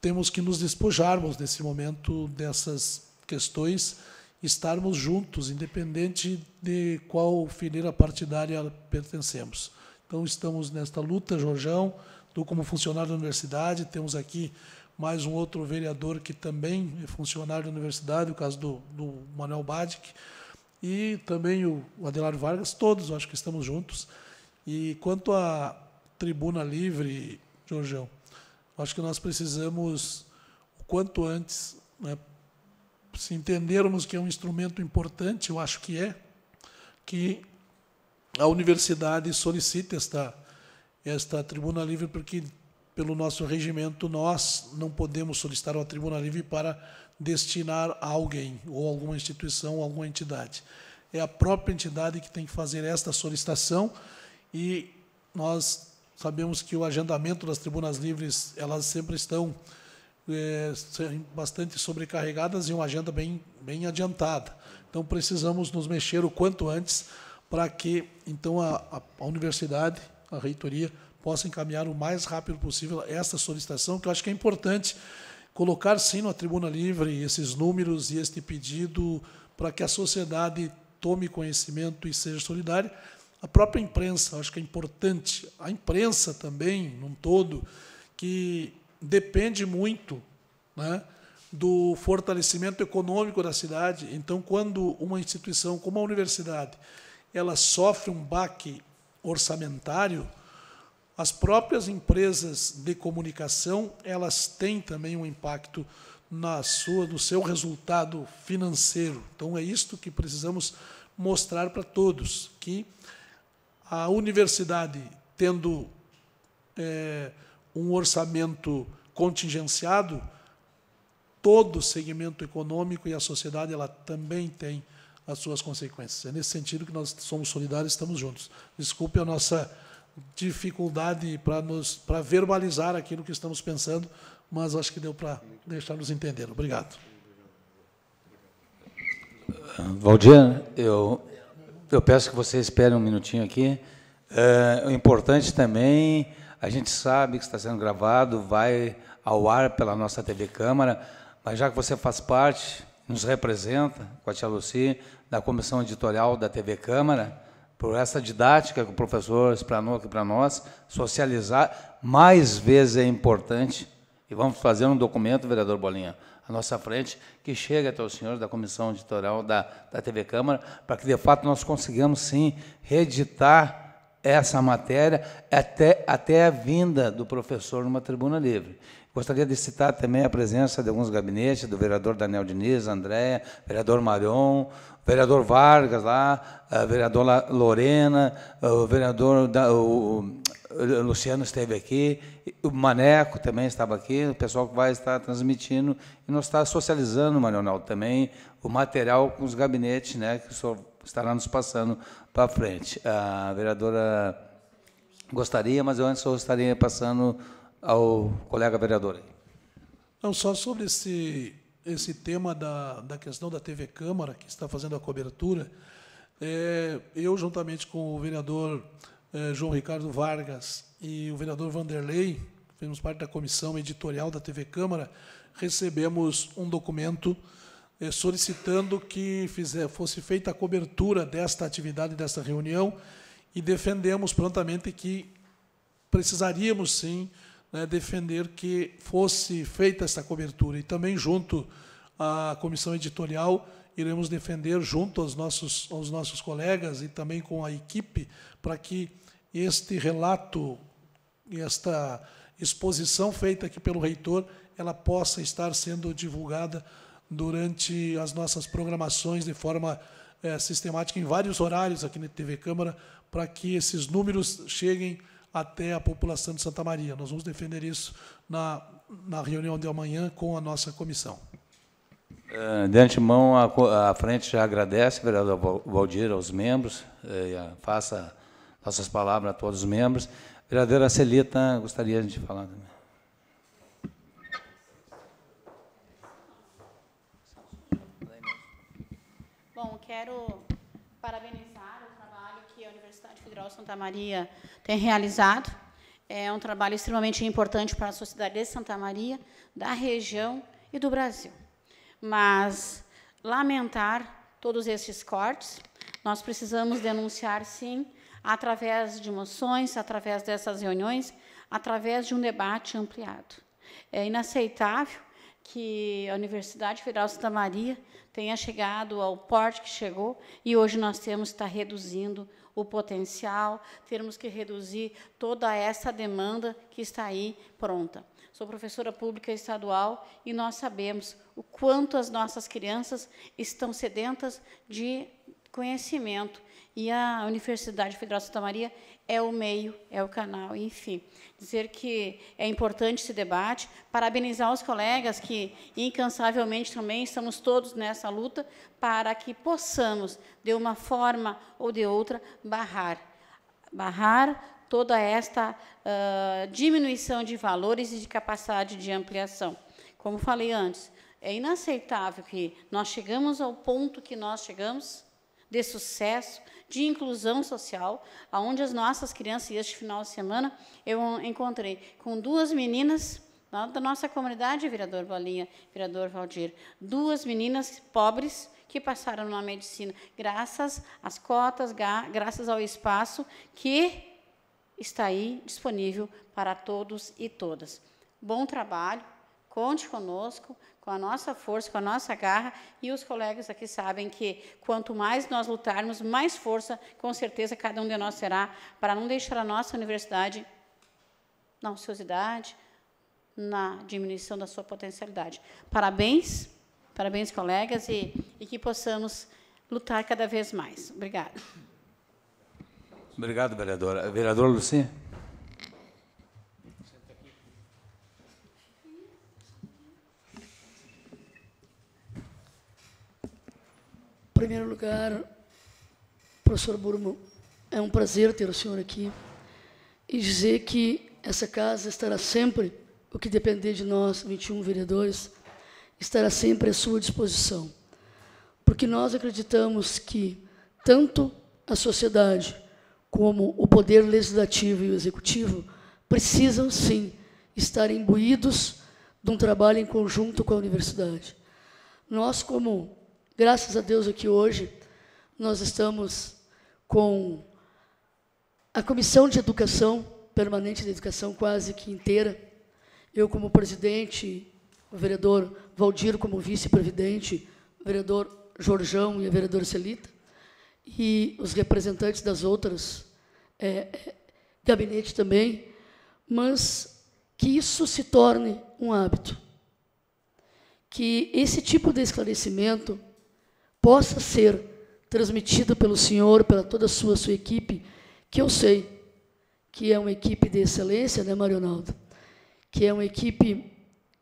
temos que nos despojarmos nesse momento dessas questões, estarmos juntos, independente de qual fileira partidária pertencemos. Então, estamos nesta luta, Jorjão, do como funcionário da universidade, temos aqui mais um outro vereador que também é funcionário da universidade, o caso do, do Manuel Badic, e também o, o Adelário Vargas, todos, acho que estamos juntos. E quanto à tribuna livre, Jorgão, acho que nós precisamos, o quanto antes, né, se entendermos que é um instrumento importante, eu acho que é, que a universidade solicite esta, esta tribuna livre, porque, pelo nosso regimento, nós não podemos solicitar uma tribuna livre para destinar a alguém, ou alguma instituição, ou alguma entidade. É a própria entidade que tem que fazer esta solicitação e nós sabemos que o agendamento das tribunas livres, elas sempre estão é, bastante sobrecarregadas e uma agenda bem, bem adiantada. Então, precisamos nos mexer o quanto antes para que, então, a, a universidade, a reitoria, possa encaminhar o mais rápido possível essa solicitação, que eu acho que é importante colocar sim na tribuna livre esses números e este pedido para que a sociedade tome conhecimento e seja solidária. A própria imprensa, acho que é importante, a imprensa também, num todo, que depende muito né, do fortalecimento econômico da cidade. Então, quando uma instituição como a universidade ela sofre um baque orçamentário, as próprias empresas de comunicação, elas têm também um impacto na sua, no seu resultado financeiro. Então é isto que precisamos mostrar para todos que a universidade tendo é, um orçamento contingenciado, todo o segmento econômico e a sociedade ela também tem as suas consequências. É nesse sentido que nós somos solidários, estamos juntos. Desculpe a nossa dificuldade para nos para verbalizar aquilo que estamos pensando, mas acho que deu para deixar nos entender. Obrigado. Valdir, eu eu peço que você espere um minutinho aqui. É, o importante também, a gente sabe que está sendo gravado, vai ao ar pela nossa TV Câmara, mas já que você faz parte, nos representa, com a tia Lucy, da comissão editorial da TV Câmara, por essa didática que o professor explanou aqui para nós, socializar mais vezes é importante. E vamos fazer um documento, vereador Bolinha, à nossa frente, que chegue até os senhores da comissão editorial da, da TV Câmara, para que, de fato, nós consigamos, sim, reeditar essa matéria até, até a vinda do professor numa tribuna livre. Gostaria de citar também a presença de alguns gabinetes, do vereador Daniel Diniz, Andréa, vereador Marion, vereador Vargas lá, a vereadora Lorena, o vereador da, o Luciano esteve aqui, o Maneco também estava aqui, o pessoal que vai estar transmitindo, e nós está socializando, Marionaldo, também o material com os gabinetes né, que o senhor estará nos passando para frente. A vereadora gostaria, mas eu antes eu estaria passando ao colega vereador. Não, só sobre esse, esse tema da, da questão da TV Câmara, que está fazendo a cobertura, é, eu, juntamente com o vereador é, João Ricardo Vargas e o vereador Vanderlei, fizemos parte da comissão editorial da TV Câmara, recebemos um documento eh, solicitando que fosse feita a cobertura desta atividade, desta reunião, e defendemos prontamente que precisaríamos, sim, né, defender que fosse feita essa cobertura. E também, junto à comissão editorial, iremos defender, junto aos nossos, aos nossos colegas e também com a equipe, para que este relato e esta exposição feita aqui pelo reitor, ela possa estar sendo divulgada durante as nossas programações de forma é, sistemática em vários horários aqui na TV Câmara, para que esses números cheguem até a população de Santa Maria. Nós vamos defender isso na, na reunião de amanhã com a nossa comissão. Eh, de antemão, a, a frente já agradece, vereador Valdir, aos membros, eh, faça nossas palavras a todos os membros. Vereadora Celita gostaria de falar também. Bom, quero parabenizar o trabalho que a Universidade Federal de Santa Maria tem realizado. É um trabalho extremamente importante para a sociedade de Santa Maria, da região e do Brasil. Mas lamentar todos esses cortes, nós precisamos denunciar, sim, através de moções, através dessas reuniões, através de um debate ampliado. É inaceitável que a Universidade Federal Santa Maria tenha chegado ao porte que chegou e hoje nós temos que estar tá reduzindo o potencial, temos que reduzir toda essa demanda que está aí pronta. Sou professora pública estadual e nós sabemos o quanto as nossas crianças estão sedentas de conhecimento, e a Universidade Federal de Santa Maria é o meio, é o canal, enfim. Dizer que é importante esse debate, parabenizar os colegas que incansavelmente também estamos todos nessa luta para que possamos, de uma forma ou de outra, barrar. Barrar toda esta uh, diminuição de valores e de capacidade de ampliação. Como falei antes, é inaceitável que nós chegamos ao ponto que nós chegamos de sucesso, de inclusão social, aonde as nossas crianças, e este final de semana eu encontrei com duas meninas da nossa comunidade, vereador Bolinha, vereador Valdir, duas meninas pobres que passaram na medicina, graças às cotas, graças ao espaço que está aí disponível para todos e todas. Bom trabalho, conte conosco, com a nossa força, com a nossa garra, e os colegas aqui sabem que quanto mais nós lutarmos, mais força, com certeza, cada um de nós será para não deixar a nossa universidade na ociosidade, na diminuição da sua potencialidade. Parabéns, parabéns, colegas, e, e que possamos lutar cada vez mais. Obrigada. Obrigado, vereadora. Vereadora Lucinha. primeiro lugar, professor Burmo, é um prazer ter o senhor aqui e dizer que essa casa estará sempre, o que depender de nós, 21 vereadores, estará sempre à sua disposição. Porque nós acreditamos que tanto a sociedade como o poder legislativo e o executivo precisam, sim, estar imbuídos de um trabalho em conjunto com a universidade. Nós, como Graças a Deus aqui hoje nós estamos com a Comissão de Educação, Permanente de Educação quase que inteira. Eu como presidente, o vereador Valdir como vice-presidente, o vereador Jorjão e a vereadora Celita, e os representantes das outras é, é gabinete também, mas que isso se torne um hábito. Que esse tipo de esclarecimento possa ser transmitida pelo Senhor, pela toda a sua, sua equipe, que eu sei que é uma equipe de excelência, né, Marionaldo? Que é uma equipe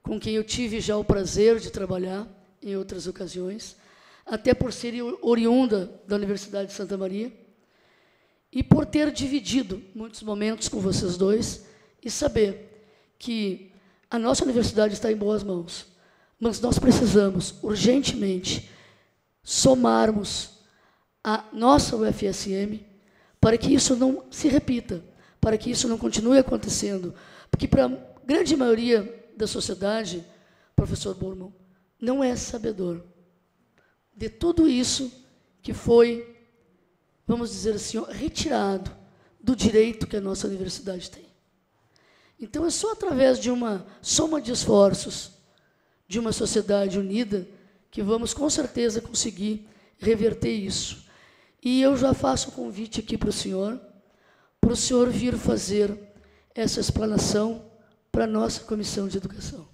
com quem eu tive já o prazer de trabalhar em outras ocasiões, até por ser oriunda da Universidade de Santa Maria e por ter dividido muitos momentos com vocês dois e saber que a nossa universidade está em boas mãos, mas nós precisamos urgentemente somarmos a nossa UFSM para que isso não se repita, para que isso não continue acontecendo. Porque para a grande maioria da sociedade, professor Burman, não é sabedor de tudo isso que foi, vamos dizer assim, retirado do direito que a nossa universidade tem. Então, é só através de uma soma de esforços de uma sociedade unida que vamos com certeza conseguir reverter isso. E eu já faço o convite aqui para o senhor, para o senhor vir fazer essa explanação para a nossa comissão de educação.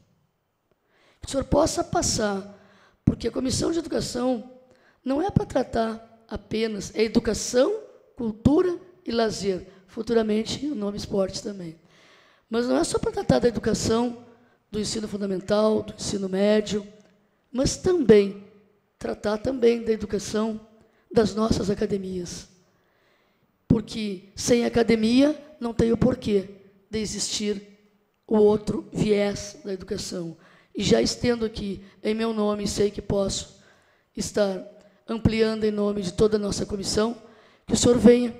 Que o senhor possa passar, porque a comissão de educação não é para tratar apenas, é educação, cultura e lazer, futuramente o nome esporte também. Mas não é só para tratar da educação, do ensino fundamental, do ensino médio, mas também tratar também da educação das nossas academias. Porque sem academia não tem o porquê de existir o outro viés da educação. E já estendo aqui em meu nome, sei que posso estar ampliando em nome de toda a nossa comissão, que o senhor venha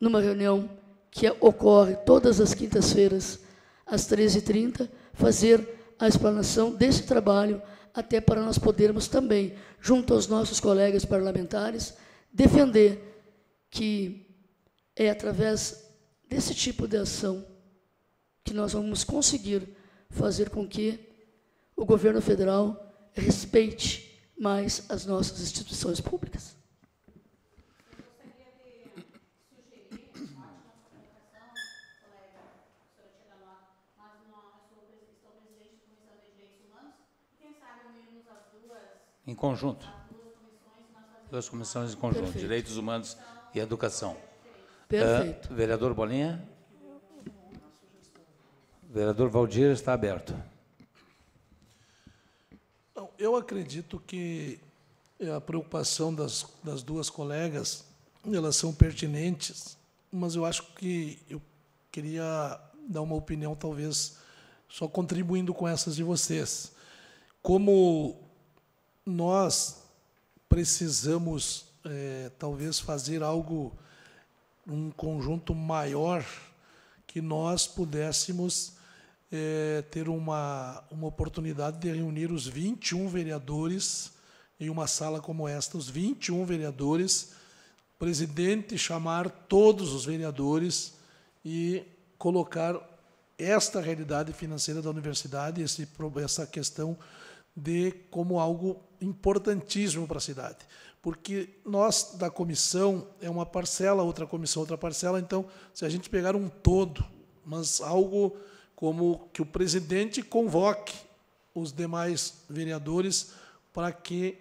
numa reunião que ocorre todas as quintas-feiras às 13h30, fazer a explanação desse trabalho até para nós podermos também, junto aos nossos colegas parlamentares, defender que é através desse tipo de ação que nós vamos conseguir fazer com que o governo federal respeite mais as nossas instituições públicas. Em conjunto. Duas comissões em conjunto, Perfeito. Direitos Humanos e Educação. Perfeito. Uh, vereador Bolinha? Vereador Valdir, está aberto. Eu acredito que a preocupação das, das duas colegas, elas são pertinentes, mas eu acho que eu queria dar uma opinião, talvez, só contribuindo com essas de vocês. Como nós precisamos é, talvez fazer algo, um conjunto maior, que nós pudéssemos é, ter uma, uma oportunidade de reunir os 21 vereadores em uma sala como esta, os 21 vereadores, presidente chamar todos os vereadores e colocar esta realidade financeira da universidade, esse, essa questão de como algo importantíssimo para a cidade, porque nós da comissão é uma parcela, outra comissão outra parcela, então se a gente pegar um todo, mas algo como que o presidente convoque os demais vereadores para que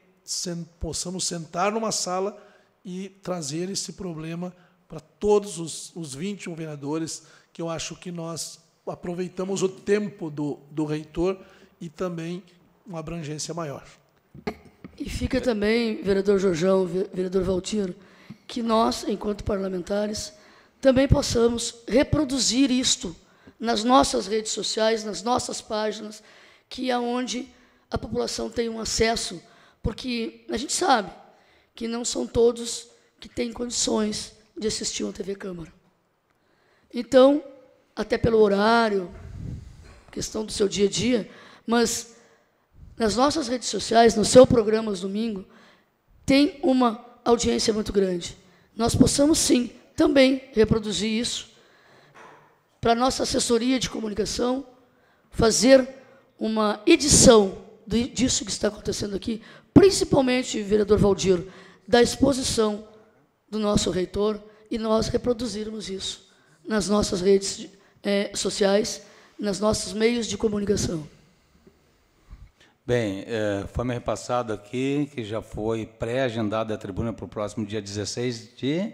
possamos sentar numa sala e trazer esse problema para todos os, os 21 vereadores, que eu acho que nós aproveitamos o tempo do, do reitor e também uma abrangência maior. E fica também, vereador Jorjão, vereador Valtiro, que nós, enquanto parlamentares, também possamos reproduzir isto nas nossas redes sociais, nas nossas páginas, que é onde a população tem um acesso, porque a gente sabe que não são todos que têm condições de assistir uma TV Câmara. Então, até pelo horário, questão do seu dia a dia, mas nas nossas redes sociais, no seu programa aos domingos, tem uma audiência muito grande. Nós possamos sim também reproduzir isso para nossa assessoria de comunicação fazer uma edição disso que está acontecendo aqui, principalmente, vereador Valdir, da exposição do nosso reitor e nós reproduzirmos isso nas nossas redes eh, sociais, nos nossos meios de comunicação. Bem, é, foi me repassado aqui que já foi pré-agendada a tribuna para o próximo dia 16 de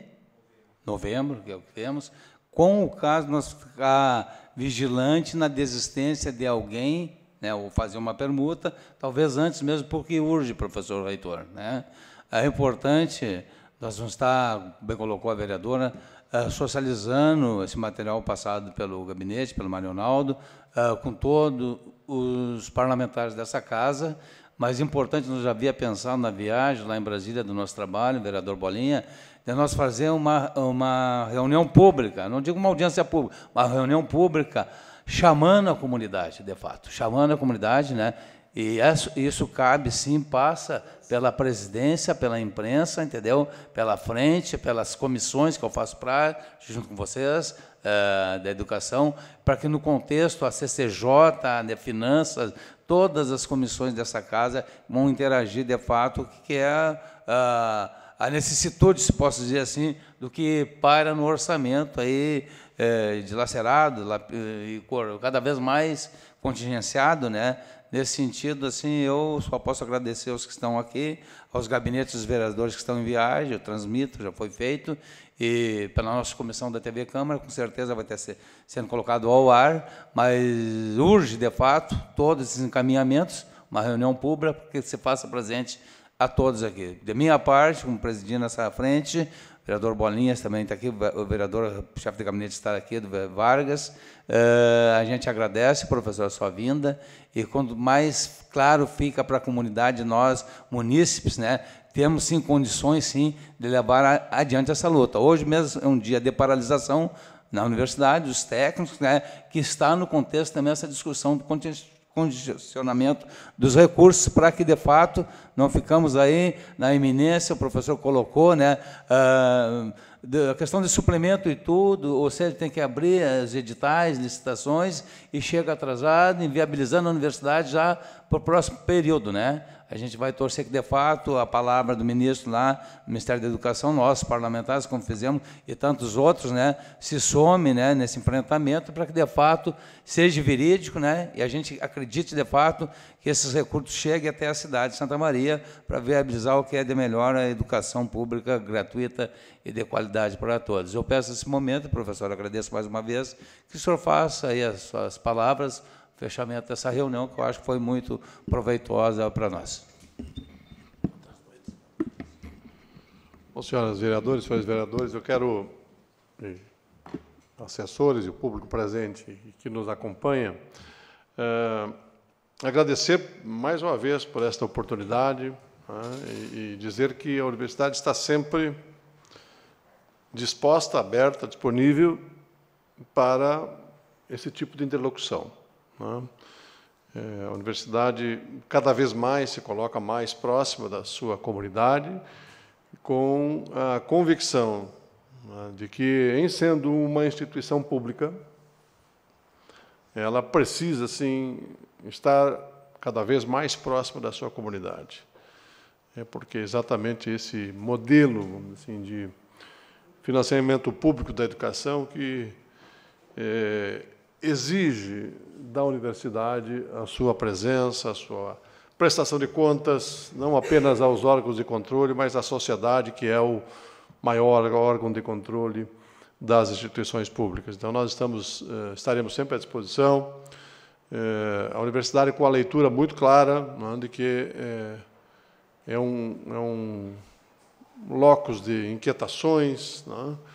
novembro, que é o que temos, com o caso nós ficar vigilante na desistência de alguém, né, ou fazer uma permuta, talvez antes mesmo, porque urge, professor reitor. Né? É importante, nós vamos estar, bem colocou a vereadora, é, socializando esse material passado pelo gabinete, pelo Marionaldo, é, com todo os parlamentares dessa casa, mas importante, nós já havia pensado na viagem lá em Brasília do nosso trabalho, vereador Bolinha, de nós fazer uma, uma reunião pública, não digo uma audiência pública, uma reunião pública, chamando a comunidade, de fato, chamando a comunidade, né? E isso, cabe, sim, passa pela presidência, pela imprensa, entendeu? Pela frente, pelas comissões que eu faço para junto com vocês, uh, da Educação, para que, no contexto, a CCJ, a Finanças, todas as comissões dessa casa vão interagir, de fato, o que é a, eh, a necessitude, se posso dizer assim, do que para no orçamento aí, é, dilacerado e cada vez mais contingenciado, né? Nesse sentido, assim, eu só posso agradecer aos que estão aqui, aos gabinetes dos vereadores que estão em viagem, eu transmito, já foi feito, e pela nossa comissão da TV Câmara, com certeza vai ter sendo colocado ao ar, mas urge, de fato, todos esses encaminhamentos, uma reunião pública, que se faça presente a todos aqui. De minha parte, como presidindo essa frente, o vereador Bolinhas também está aqui, o vereador, o chefe de gabinete está aqui, do Vargas. Uh, a gente agradece, professor, a sua vinda. E quanto mais claro fica para a comunidade, nós, munícipes, né, temos sim condições sim de levar adiante essa luta. Hoje mesmo é um dia de paralisação na universidade, os técnicos, né, que está no contexto também essa discussão do condicionamento dos recursos para que, de fato, não ficamos aí na iminência, o professor colocou, né, ah, a questão de suplemento e tudo, ou seja, tem que abrir as editais, licitações, e chega atrasado, inviabilizando a universidade já para o próximo período. Né? A gente vai torcer que, de fato, a palavra do ministro lá, do Ministério da Educação, nós, parlamentares, como fizemos, e tantos outros, né, se some né, nesse enfrentamento para que, de fato, seja verídico né, e a gente acredite, de fato, que esses recursos cheguem até a cidade de Santa Maria para viabilizar o que é de melhor a educação pública gratuita e de qualidade para todos. Eu peço nesse momento, professor, agradeço mais uma vez, que o senhor faça aí as suas palavras fechamento dessa reunião, que eu acho que foi muito proveitosa para nós. Bom, senhoras vereadoras, senhores vereadores, eu quero, eh, assessores e o público presente que nos acompanha, eh, agradecer mais uma vez por esta oportunidade né, e, e dizer que a universidade está sempre disposta, aberta, disponível para esse tipo de interlocução. Né? É, a universidade cada vez mais se coloca mais próxima da sua comunidade, com a convicção né, de que, em sendo uma instituição pública, ela precisa, sim, estar cada vez mais próxima da sua comunidade. É porque exatamente esse modelo assim, de financiamento público da educação que é, exige da universidade a sua presença, a sua prestação de contas, não apenas aos órgãos de controle, mas à sociedade, que é o maior órgão de controle das instituições públicas. Então, nós estamos, eh, estaremos sempre à disposição. Eh, a universidade com a leitura muito clara de que eh, é um, é um locus de inquietações, é?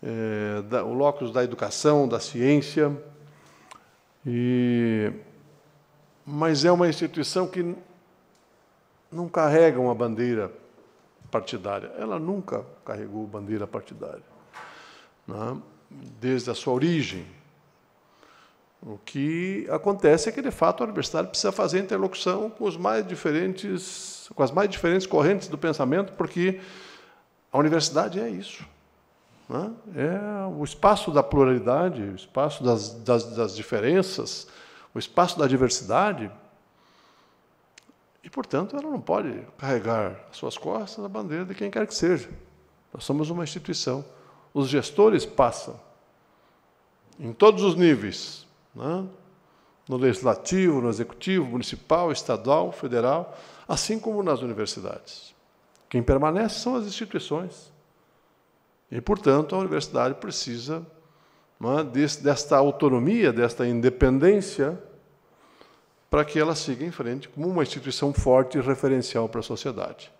É, da, o locus da educação, da ciência, e... Mas é uma instituição que não carrega uma bandeira partidária. Ela nunca carregou bandeira partidária, né? desde a sua origem. O que acontece é que, de fato, a universidade precisa fazer interlocução com, os mais diferentes, com as mais diferentes correntes do pensamento, porque a universidade é isso. Né? É o espaço da pluralidade, o espaço das, das, das diferenças, o espaço da diversidade. E, portanto, ela não pode carregar as suas costas a bandeira de quem quer que seja. Nós somos uma instituição. Os gestores passam em todos os níveis, né? no legislativo, no executivo, municipal, estadual, federal, assim como nas universidades. Quem permanece são as instituições. E, portanto, a universidade precisa é, desta autonomia, desta independência, para que ela siga em frente como uma instituição forte e referencial para a sociedade.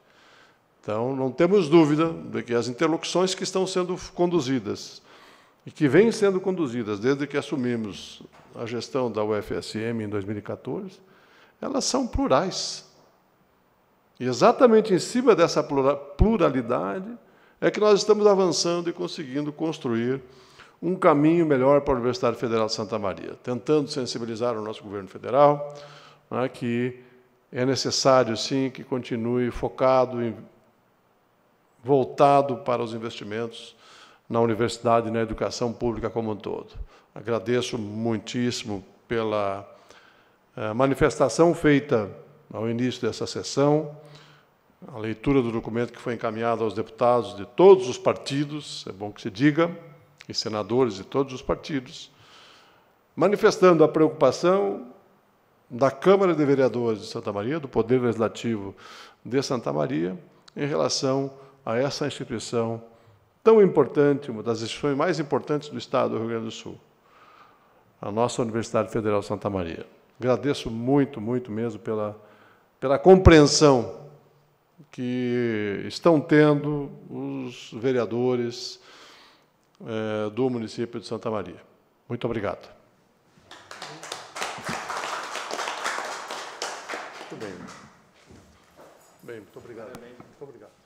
Então, não temos dúvida de que as interlocuções que estão sendo conduzidas e que vêm sendo conduzidas desde que assumimos a gestão da UFSM em 2014, elas são plurais. E exatamente em cima dessa pluralidade é que nós estamos avançando e conseguindo construir um caminho melhor para a Universidade Federal de Santa Maria, tentando sensibilizar o nosso governo federal né, que é necessário, sim, que continue focado, em, voltado para os investimentos na universidade e na educação pública como um todo. Agradeço muitíssimo pela eh, manifestação feita ao início dessa sessão, a leitura do documento que foi encaminhado aos deputados de todos os partidos, é bom que se diga, e senadores de todos os partidos, manifestando a preocupação da Câmara de Vereadores de Santa Maria, do Poder Legislativo de Santa Maria, em relação a essa instituição tão importante, uma das instituições mais importantes do Estado do Rio Grande do Sul, a nossa Universidade Federal de Santa Maria. Agradeço muito, muito mesmo pela, pela compreensão que estão tendo os vereadores eh, do município de Santa Maria. Muito obrigado. Muito bem. Bem, muito obrigado. Muito obrigado.